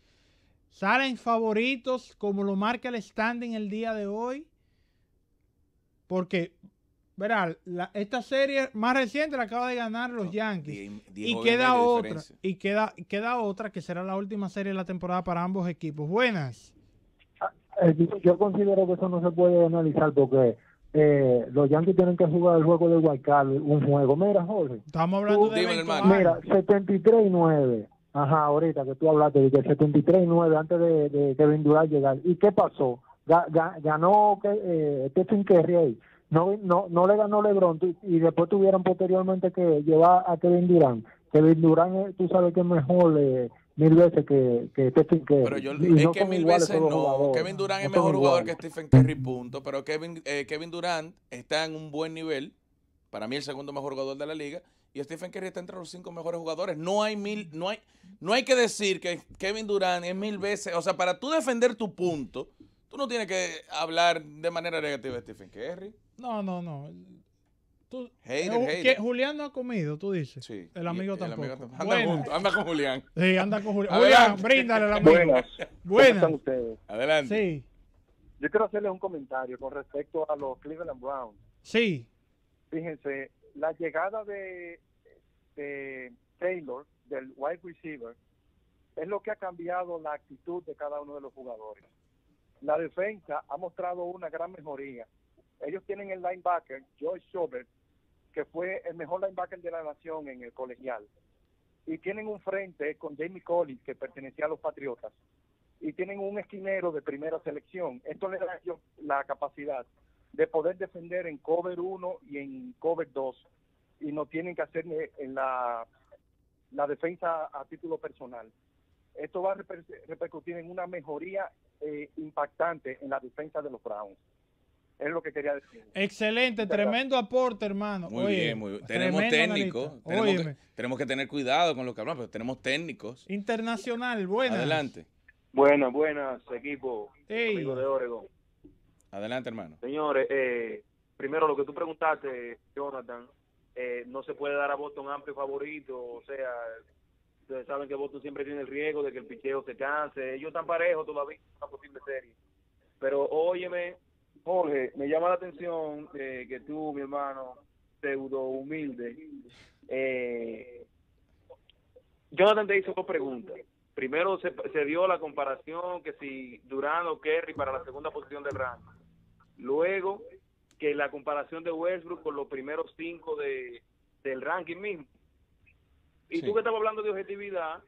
Salen favoritos como lo marca el standing el día de hoy. Porque, verá, esta serie más reciente la acaba de ganar los Yankees. y queda otra. Y queda, queda otra que será la última serie de la temporada para ambos equipos. Buenas. Ah, eh, yo considero que eso no se puede analizar porque eh, los Yankees tienen que jugar el juego de Guaycal, un juego. Mira, Jorge. Estamos hablando de. mira, 73 y 9. Ajá, ahorita que tú hablaste de que 73 y 9 antes de, de Kevin Durant llegar. ¿Y qué pasó? ganó eh, Stephen Curry ahí. No, no, no le ganó LeBron y después tuvieron posteriormente que llevar a Kevin Durant. Kevin Durant, eh, tú sabes que es mejor eh, mil veces que, Stephen Curry. Pero yo, le es que mil veces no. Kevin Durant es mejor jugador que Stephen Curry, punto. Pero Kevin, eh, Kevin Durant está en un buen nivel. Para mí, el segundo mejor jugador de la liga y Stephen Curry está entre los cinco mejores jugadores. No hay mil, no hay, no hay que decir que Kevin Durant es mil veces. O sea, para tú defender tu punto, tú no tienes que hablar de manera negativa de Stephen Curry. No, no, no. Tú, eh, Julián no ha comido, tú dices. Sí. El amigo también. tampoco. anda, con Julián. Sí, anda con Julián. Julián, bríndale la mano. Buenas. Buenas. ustedes? Adelante. Sí. Yo quiero hacerles un comentario con respecto a los Cleveland Browns. Sí. Fíjense, la llegada de, Taylor, del wide receiver, es lo que ha cambiado la actitud de cada uno de los jugadores. La defensa ha mostrado una gran mejoría. Ellos tienen el linebacker, George Schubert, que fue el mejor linebacker de la nación en el colegial. Y tienen un frente con Jamie Collins, que pertenecía a los Patriotas. Y tienen un esquinero de primera selección. Esto les da la capacidad de poder defender en cover 1 y en cover 2 y no tienen que hacer en la, la defensa a título personal. Esto va a repercutir en una mejoría eh, impactante en la defensa de los Browns. Es lo que quería decir. Excelente, tremendo aporte, hermano. Muy bien, muy bien. Tenemos técnicos. Tenemos que, tener cuidado con lo que hablamos, pero tenemos técnicos. Internacional, buenas. Adelante. Buenas, buenas, equipo. Amigo de Oregón. Adelante, hermano. Señores, eh, primero lo que tú preguntaste, Jonathan, eh, no se puede dar a Boston amplio favorito, o sea, ustedes saben que Boston siempre tiene el riesgo de que el picheo se canse, ellos están parejos todavía una posible serie. Pero óyeme, Jorge, me llama la atención eh, que tú, mi hermano, pseudo humilde, eh, Jonathan te hizo dos preguntas. Primero se, dio la comparación que si Durán o Kerry para la segunda posición del ranking. Luego, que la comparación de Westbrook con los primeros cinco de, del ranking mismo. Y tú que estabas hablando de objetividad,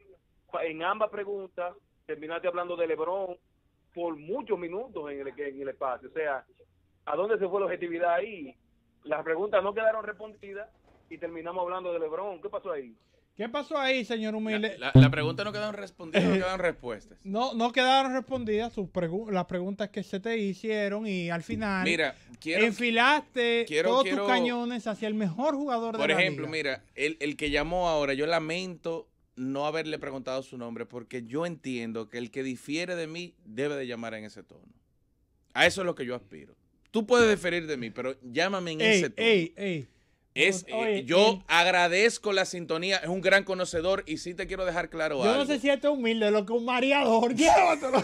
en ambas preguntas terminaste hablando de LeBron por muchos minutos en el, en el espacio. O sea, ¿a dónde se fue la objetividad ahí? Las preguntas no quedaron respondidas y terminamos hablando de LeBron. ¿Qué pasó ahí? ¿Qué pasó ahí, señor humilde? La, pregunta no quedaron respondidas, no eh, quedaron respuestas. No, no quedaron respondidas sus las preguntas que se te hicieron y al final mira, enfilaste todos tus cañones hacia el mejor jugador de la Por ejemplo, mira, el, que llamó ahora, yo lamento no haberle preguntado su nombre porque yo entiendo que el que difiere de mí debe de llamar en ese tono. A eso es lo que yo aspiro. Tú puedes diferir de mí, pero llámame en ese tono. Ey, ey. Es, pues, eh, yo agradezco la sintonía, es un gran conocedor y sí te quiero dejar claro yo algo. Yo no sé si esto es humilde, lo que un mareador, llévatelo.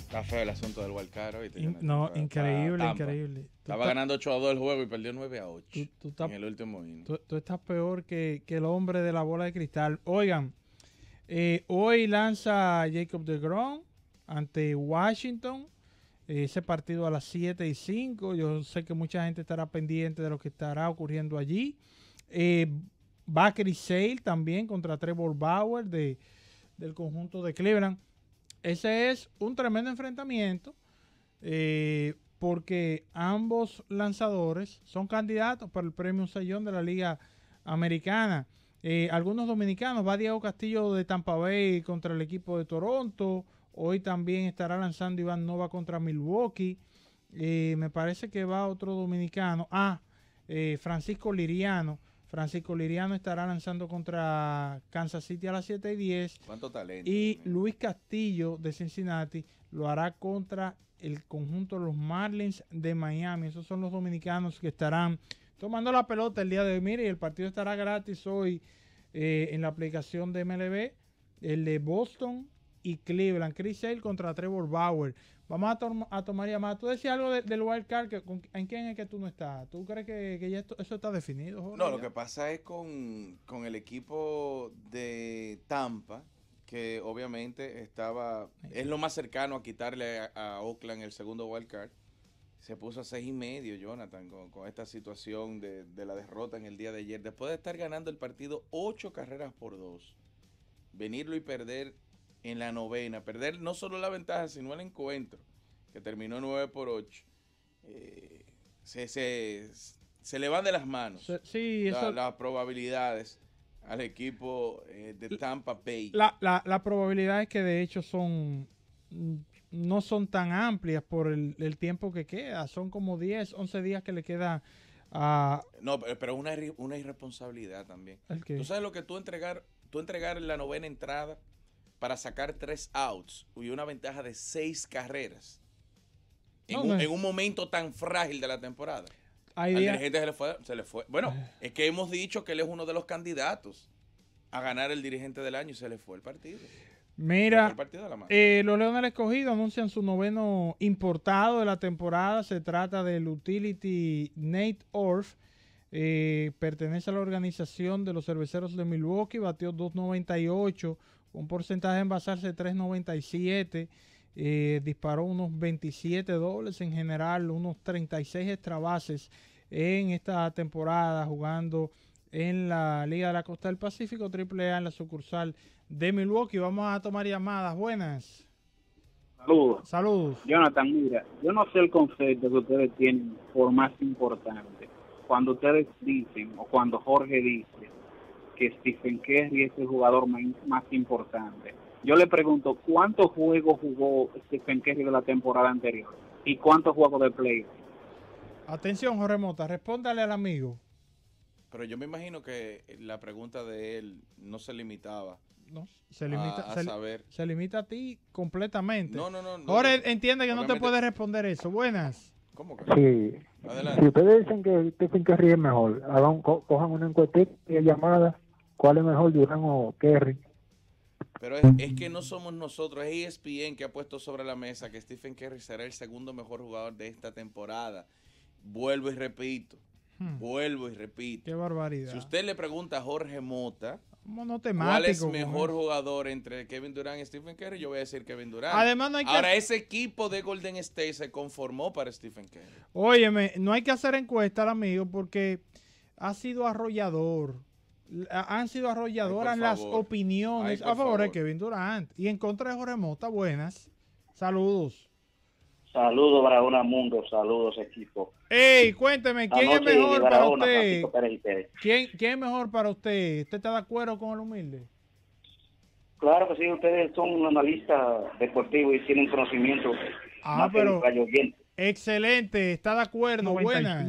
Está feo el asunto del Walcaro. no, increíble, increíble. Estaba ganando 8 a 2 el juego y perdió 9 a 8 tú, en el último inning. Tú, estás peor que, que el hombre de la bola de cristal. Oigan, eh, hoy lanza Jacob de Grom ante Washington. Ese partido a las 7 y 5. Yo sé que mucha gente estará pendiente de lo que estará ocurriendo allí. ...va eh, y Sale también contra Trevor Bauer de, del conjunto de Cleveland. Ese es un tremendo enfrentamiento eh, porque ambos lanzadores son candidatos para el premio Sellón de la Liga Americana. Eh, algunos dominicanos, va Diego Castillo de Tampa Bay contra el equipo de Toronto. Hoy también estará lanzando Iván Nova contra Milwaukee. Eh, me parece que va otro dominicano. Ah, eh, Francisco Liriano. Francisco Liriano estará lanzando contra Kansas City a las 7 y 10. ¿Cuánto talento? Y Luis Castillo de Cincinnati lo hará contra el conjunto de los Marlins de Miami. Esos son los dominicanos que estarán tomando la pelota el día de hoy. y el partido estará gratis hoy eh, en la aplicación de MLB. El de Boston y Cleveland. Chris Sale contra Trevor Bauer. Vamos a, to a tomar Tú decías algo del wild card, que, ¿en quién es que tú no estás? ¿Tú crees que, eso está definido? Jorge, no, lo que pasa es con, el equipo de Tampa, que obviamente estaba, es lo más cercano a quitarle a, Oakland el segundo wild card. Se puso a seis y medio, Jonathan, con, esta situación de, de, la derrota en el día de ayer. Después de estar ganando el partido ocho carreras por dos, venirlo y perder en la novena. Perder no solo la ventaja, sino el encuentro, que terminó 9 por 8. Eh, se, se, le van de las manos las probabilidades al equipo eh, de Tampa Bay. La, la, probabilidad es que de hecho son mm, no son tan amplias por el, tiempo que queda. Son como 10, 11 días que le queda a... No, pero una, irresponsabilidad también. Tú sabes lo que tú entregar, tú entregar la novena entrada para sacar tres outs y una ventaja de seis carreras en, un, momento tan frágil de la temporada. Al dirigente se le, fue, se Bueno, es que hemos dicho que él es uno de los candidatos a ganar el dirigente del año y se le fue el partido. Mira, eh, los Leones del Escogido anuncian su noveno importado de la temporada. Se trata del utility Nate Orff. Eh, pertenece a la organización de los cerveceros de Milwaukee. Batió 2.98 un porcentaje en basarse de 397. Eh, disparó unos 27 dobles en general, unos 36 extra bases en esta temporada jugando en la Liga de la Costa del Pacífico, triple A en la sucursal de Milwaukee. Vamos a tomar llamadas. Buenas. Saludos. Saludos. Jonathan, mira, yo no sé el concepto que ustedes tienen por más importante. Cuando ustedes dicen o cuando Jorge dice que Stephen Curry es el jugador más, importante. Yo le pregunto, ¿cuántos juegos jugó Stephen Curry de la temporada anterior? ¿Y cuántos juegos de play? Atención, Jorge Mota, respóndale al amigo. Pero yo me imagino que la pregunta de él no se limitaba. No, se limita a, limita a ti completamente. No, no, no. Ahora entiende que no te puede responder eso. Buenas. ¿Cómo que? Si ustedes dicen que Stephen Curry es mejor, cojan una encuesta y llamada. ¿Cuál es mejor, Durán o Kerry? Pero es, que no somos nosotros, es ESPN que ha puesto sobre la mesa que Stephen Curry será el segundo mejor jugador de esta temporada. Vuelvo y repito, hmm. vuelvo y repito. Qué barbaridad. Si usted le pregunta a Jorge Mota, monotemático. ¿Cuál es mejor jugador entre Kevin Durant y Stephen Curry? Yo voy a decir Kevin Durant. Además, hay que... Ahora, ese equipo de Golden State se conformó para Stephen Curry. Óyeme, no hay que hacer encuesta, amigo, porque ha sido arrollador. Han sido arrolladoras las opiniones a favor, de Kevin Durant y en contra de Jorge Buenas. Saludos. Saludos, Barahona Mundo. Saludos, equipo. Ey, cuénteme, ¿quién es mejor para usted? ¿Quién, es mejor para usted? ¿Usted está de acuerdo con el humilde? Claro que sí, ustedes son un analista deportivo y tienen conocimiento. Ah, pero excelente, está de acuerdo, buenas.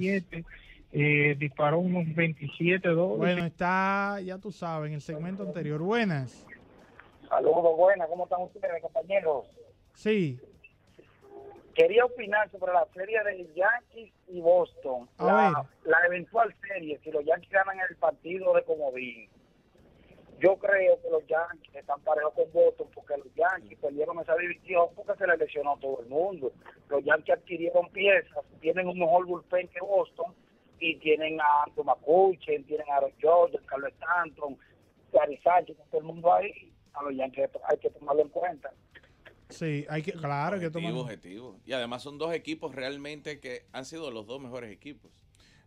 Eh, disparó unos 27 dólares. Bueno, está, ya tú sabes, en el segmento anterior. Buenas. Saludos, buenas. ¿Cómo están ustedes, compañeros? Sí quería opinar sobre la serie de Yankees y Boston, la, eventual serie, si los Yankees ganan el partido de Comodín. Yo creo que los Yankees están parejos con Boston porque los Yankees perdieron esa división porque se les lesionó todo el mundo. Los Yankees adquirieron piezas, tienen un mejor bullpen que Boston y tienen a Anton, Macuchen, tienen a Aaron Jordan, Carlos Stanton, Gary Sánchez, todo el mundo ahí. A los Yankees hay que tomarlo en cuenta. Sí, hay que, claro, que tomar. objetivo. Y además son dos equipos realmente que han sido los dos mejores equipos.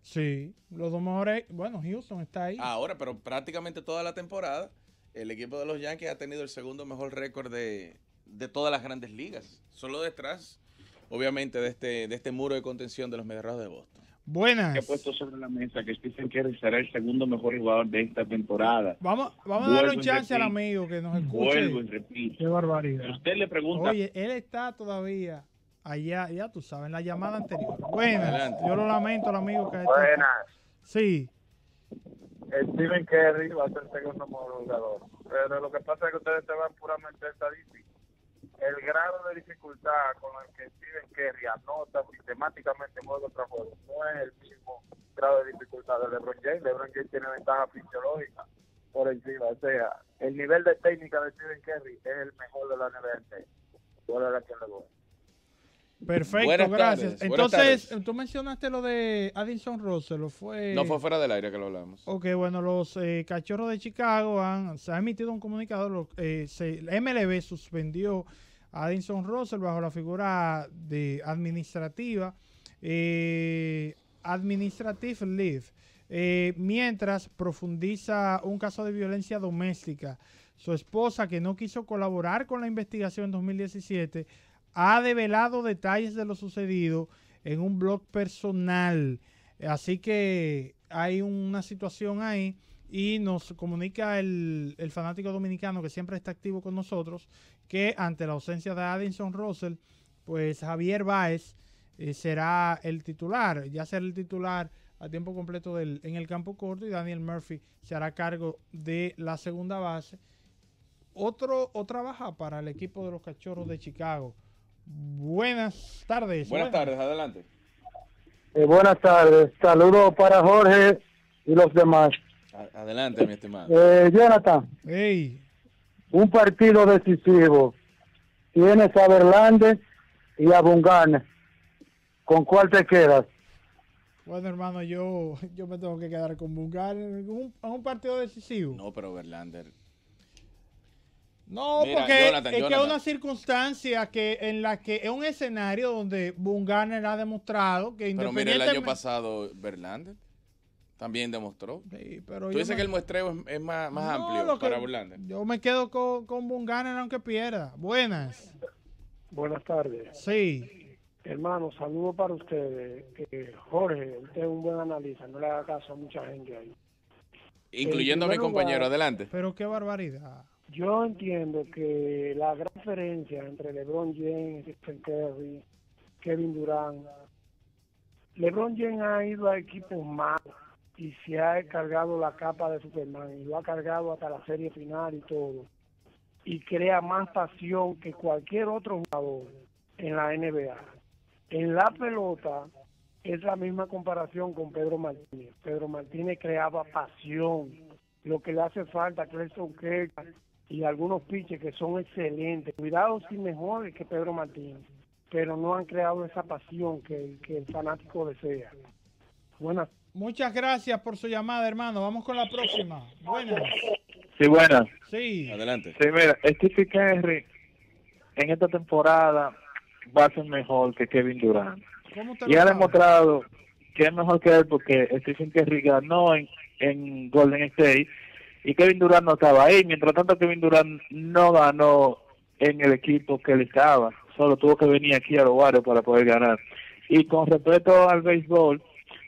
Sí, los dos mejores. Bueno, Houston está ahí. Ahora, pero prácticamente toda la temporada, el equipo de los Yankees ha tenido el segundo mejor récord de, todas las grandes ligas. Solo detrás, obviamente, de este, de este muro de contención de los Mediarrojas de Boston. Buenas. Que ha puesto sobre la mesa que Stephen Curry será el segundo mejor jugador de esta temporada. Vamos, vamos a darle un chance al amigo que nos escuche. Vuelvo y repito. Qué barbaridad. usted le pregunta. Oye, él está todavía allá, ya tú sabes, en la llamada anterior. Buenas. Yo lo lamento amigo que. Buenas. Sí. Stephen Curry va a ser el segundo mejor jugador. Pero lo que pasa es que ustedes se van puramente estadísticos el grado de dificultad con el que Steven Kerry anota sistemáticamente juego tras juego no es el mismo grado de dificultad de LeBron James. LeBron James tiene ventaja fisiológica por encima. O sea, el nivel de técnica de Steven Kerry es el mejor de la NBA. la que le voy. Perfecto, gracias. Entonces, tú mencionaste lo de Addison Russell, ¿lo fue? No fue fuera del aire que lo hablamos. Ok, bueno, los eh, cachorros de Chicago han, se ha emitido un comunicado, los, eh, se, MLB suspendió Addison Russell bajo la figura de administrativa, eh, Administrative Leave, eh, mientras profundiza un caso de violencia doméstica. Su esposa, que no quiso colaborar con la investigación en 2017, ha develado detalles de lo sucedido en un blog personal. Así que hay una situación ahí y nos comunica el, el, fanático dominicano que siempre está activo con nosotros que ante la ausencia de Addison Russell, pues Javier Báez eh, será el titular, ya será el titular a tiempo completo del, en el campo corto y Daniel Murphy se hará cargo de la segunda base. Otro, otra baja para el equipo de los cachorros de Chicago. Buenas tardes. Buenas, tardes, adelante. Eh, buenas tardes, saludos para Jorge y los demás. Adelante, mi estimado. Eh, Jonathan. Hey un partido decisivo. Tienes a Berlande y a Bungar ¿Con cuál te quedas? Bueno, hermano, yo, yo me tengo que quedar con Bungar es un, partido decisivo. No, pero Verlander. No, porque es que es una circunstancia que en la que es un escenario donde Bungarner ha demostrado que Pero mire el año pasado Berlander... También demostró. Tú dices que el muestreo es, más, amplio para Burlander. Yo me quedo con, con Bunganer aunque pierda. Buenas. Buenas tardes. Sí. Hermano, saludo para ustedes. Eh, Jorge, usted es un buen analista, no le haga caso a mucha gente ahí. Incluyendo a mi compañero, adelante. Pero qué barbaridad. Yo entiendo que la gran diferencia entre LeBron James, Stephen Curry, Kevin Durant, LeBron James ha ido a equipos malos y se ha cargado la capa de Superman y lo ha cargado hasta la serie final y todo. Y crea más pasión que cualquier otro jugador en la NBA. En la pelota es la misma comparación con Pedro Martínez. Pedro Martínez creaba pasión, lo que le hace falta a Clayson Kirk y algunos pitches que son excelentes, cuidados y mejores que Pedro Martínez, pero no han creado esa pasión que, el fanático desea. Buenas Muchas gracias por su llamada, hermano. Vamos con la próxima. Buenas. Sí, buenas. Sí. Adelante. Sí, mira, Stephen Kerry en esta temporada va a ser mejor que Kevin Durant. ¿Cómo y ha demostrado que es mejor que él porque Stephen Curry ganó en, en Golden State y Kevin Durant no estaba ahí. Mientras tanto, Kevin Durant no ganó en el equipo que le estaba. Solo tuvo que venir aquí a los barrios para poder ganar. Y con respecto al béisbol,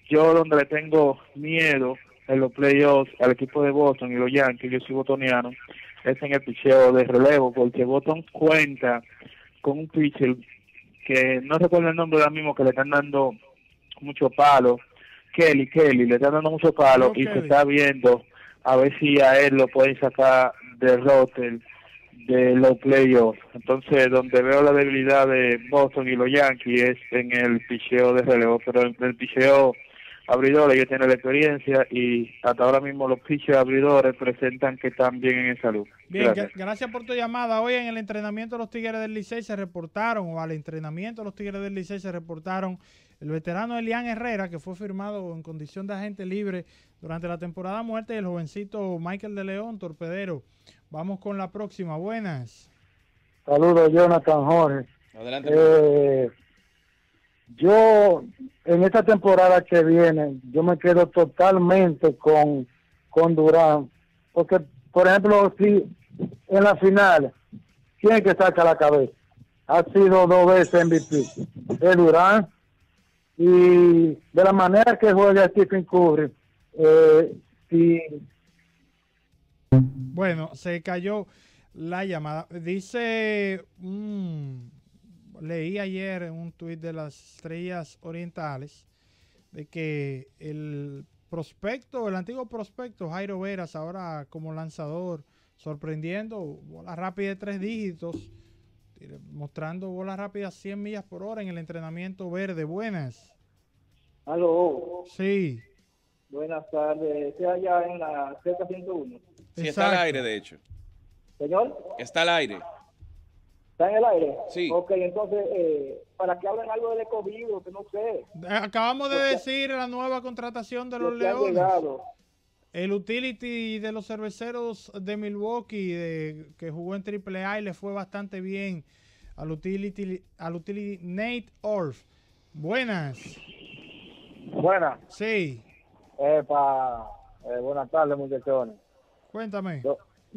yo donde le tengo miedo en los playoffs al equipo de Boston y los Yankees, yo soy botoniano, es en el picheo de relevo, porque Boston cuenta con un pitcher que no recuerdo el nombre ahora mismo, que le están dando mucho palo, Kelly, Kelly, le están dando mucho palo y se está viendo a ver si a él lo pueden sacar de Rotter de los playoffs. Entonces, donde veo la debilidad de Boston y los Yankees es en el picheo de relevo, pero en el picheo abridores, yo tengo la experiencia y hasta ahora mismo los de abridores presentan que están bien en salud. Bien, gracias. por tu llamada. Hoy en el entrenamiento de los Tigres del Licey se reportaron, o al entrenamiento de los Tigres del Licey se reportaron el veterano Elian Herrera, que fue firmado en condición de agente libre durante la temporada muerte, y el jovencito Michael de León, torpedero. Vamos con la próxima. Buenas. Saludos, Jonathan Jorge. Adelante. Eh, yo, en esta temporada que viene, yo me quedo totalmente con, Durán, porque, por ejemplo, si en la final, ¿quién que saca la cabeza? Ha sido dos veces MVP, el Durán, y de la manera que juega Stephen Curry, eh, bueno, se cayó la llamada. Dice mm, leí ayer en un tuit de las estrellas orientales de que el prospecto, el antiguo prospecto Jairo Veras, ahora como lanzador, sorprendiendo, bola rápida de tres dígitos, mostrando bolas rápidas 100 millas por hora en el entrenamiento verde. Buenas. Aló. Sí. Buenas tardes. Estoy allá en la cerca 101 Sí, está al aire, de hecho. ¿Señor? Está al aire. ¿Está en el aire? Sí. Ok, entonces, eh, ¿para que hablen algo del vivo? Que no sé. Eh, acabamos de decir la nueva contratación de los Leones. El utility de los cerveceros de Milwaukee, que jugó en AAA y le fue bastante bien al utility, al utility Nate Orff. Buenas. Buenas. Sí. Epa, eh, buenas tardes, muchachones. Cuéntame.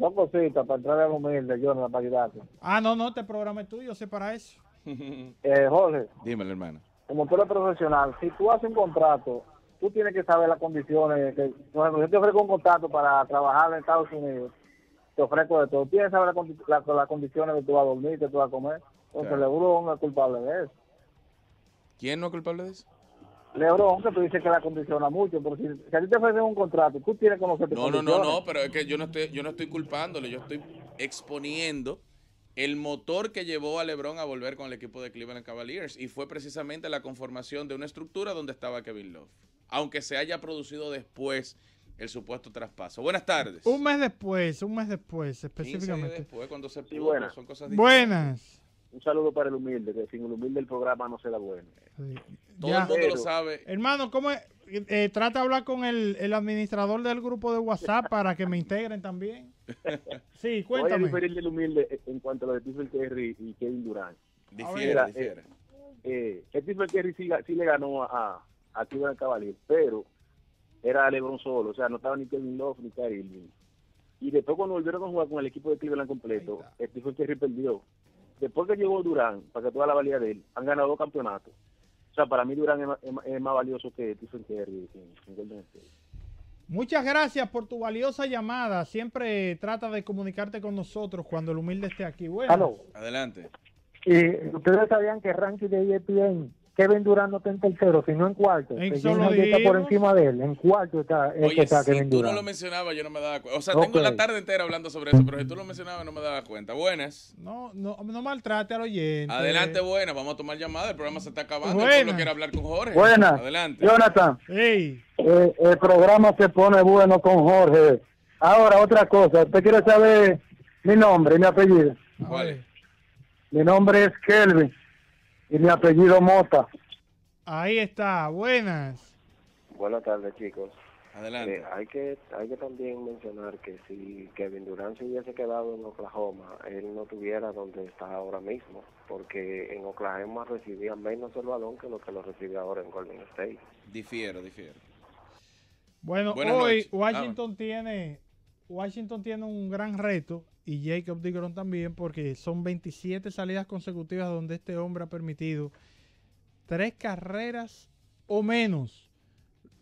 Dos cositas para entrar en humilde, yo no para ayudarte. Ah, no, no, este programa es yo sé para eso. eh, Jorge. Dímelo, hermano. Como tú eres profesional, si tú haces un contrato, tú tienes que saber las condiciones. Que, yo te ofrezco un contrato para trabajar en Estados Unidos, te ofrezco de todo. Tienes que saber las condiciones que tú vas a dormir, que tú vas a comer. Entonces, claro. le no es culpable de eso. ¿Quién no es culpable de eso? Lebron, que tú dices que la condiciona mucho, pero si, a ti te ofrecen un contrato, tú tienes que conocer No, no, no, no, pero es que yo no estoy, yo no estoy culpándole, yo estoy exponiendo el motor que llevó a LeBron a volver con el equipo de Cleveland Cavaliers y fue precisamente la conformación de una estructura donde estaba Kevin Love, aunque se haya producido después el supuesto traspaso. Buenas tardes. Un mes después, un mes después específicamente. Después, cuando se pudo, pues, son cosas Buenas un saludo para el humilde, que sin el humilde el programa no será bueno. Todo el mundo lo sabe. Hermano, ¿cómo es? Eh, trata de hablar con el, el, administrador del grupo de WhatsApp para que me integren también. Sí, cuéntame. Voy a el humilde eh, en cuanto a lo de Stephen Kerry y Kevin Durant. Difiere, difiere. Eh, eh, sí, le ganó a, a Cleveland Cavaliers, pero era LeBron solo, o sea, no estaba ni Kevin Love ni Kyrie Y después cuando volvieron a jugar con el equipo de Cleveland completo, Stephen Kerry perdió después que llegó Durán, para que toda la valía de él, han ganado dos campeonatos. O sea, para mí Durán es, más valioso que Stephen Curry, Muchas gracias por tu valiosa llamada. Siempre trata de comunicarte con nosotros cuando el humilde esté aquí. Bueno, adelante. y eh, Ustedes sabían que ranking de ESPN Kevin Durant no está en tercero, sino en cuarto. una está por encima de él. En cuarto está, Oye, que está si Tú no lo mencionabas, yo no me daba cuenta. O sea, tengo la tarde entera hablando sobre eso, pero si tú lo mencionabas, no me daba cuenta. Buenas. No, no, no maltrate al oyente. Adelante, buenas. Vamos a tomar llamada. El programa se está acabando. Buenas. Yo quiero hablar con Jorge. Buenas. Adelante. Jonathan. Sí. Eh, el programa se pone bueno con Jorge. Ahora, otra cosa. Usted quiere saber mi nombre y mi apellido. ¿Cuál? Mi nombre es Kelvin y mi apellido Mota. Ahí está, buenas. Buenas tardes, chicos. Adelante. Eh, hay que hay que también mencionar que si Kevin Durant se hubiese quedado en Oklahoma, él no tuviera donde está ahora mismo, porque en Oklahoma recibía menos el balón que lo que lo recibe ahora en Golden State. Difiero, difiero. Bueno, hoy Washington ah. tiene Washington tiene un gran reto y Jacob DeGrom también porque son 27 salidas consecutivas donde este hombre ha permitido tres carreras o menos.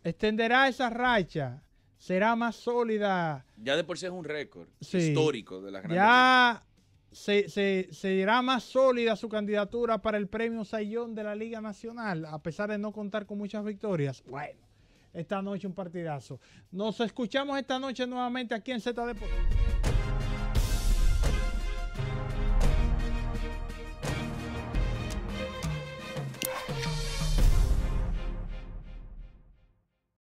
Extenderá esa racha, será más sólida. Ya de por sí es un récord histórico de las grandes. Ya se, será más sólida su candidatura para el premio Sayón de la Liga Nacional, a pesar de no contar con muchas victorias. Bueno esta noche un partidazo. Nos escuchamos esta noche nuevamente aquí en Z Deportes.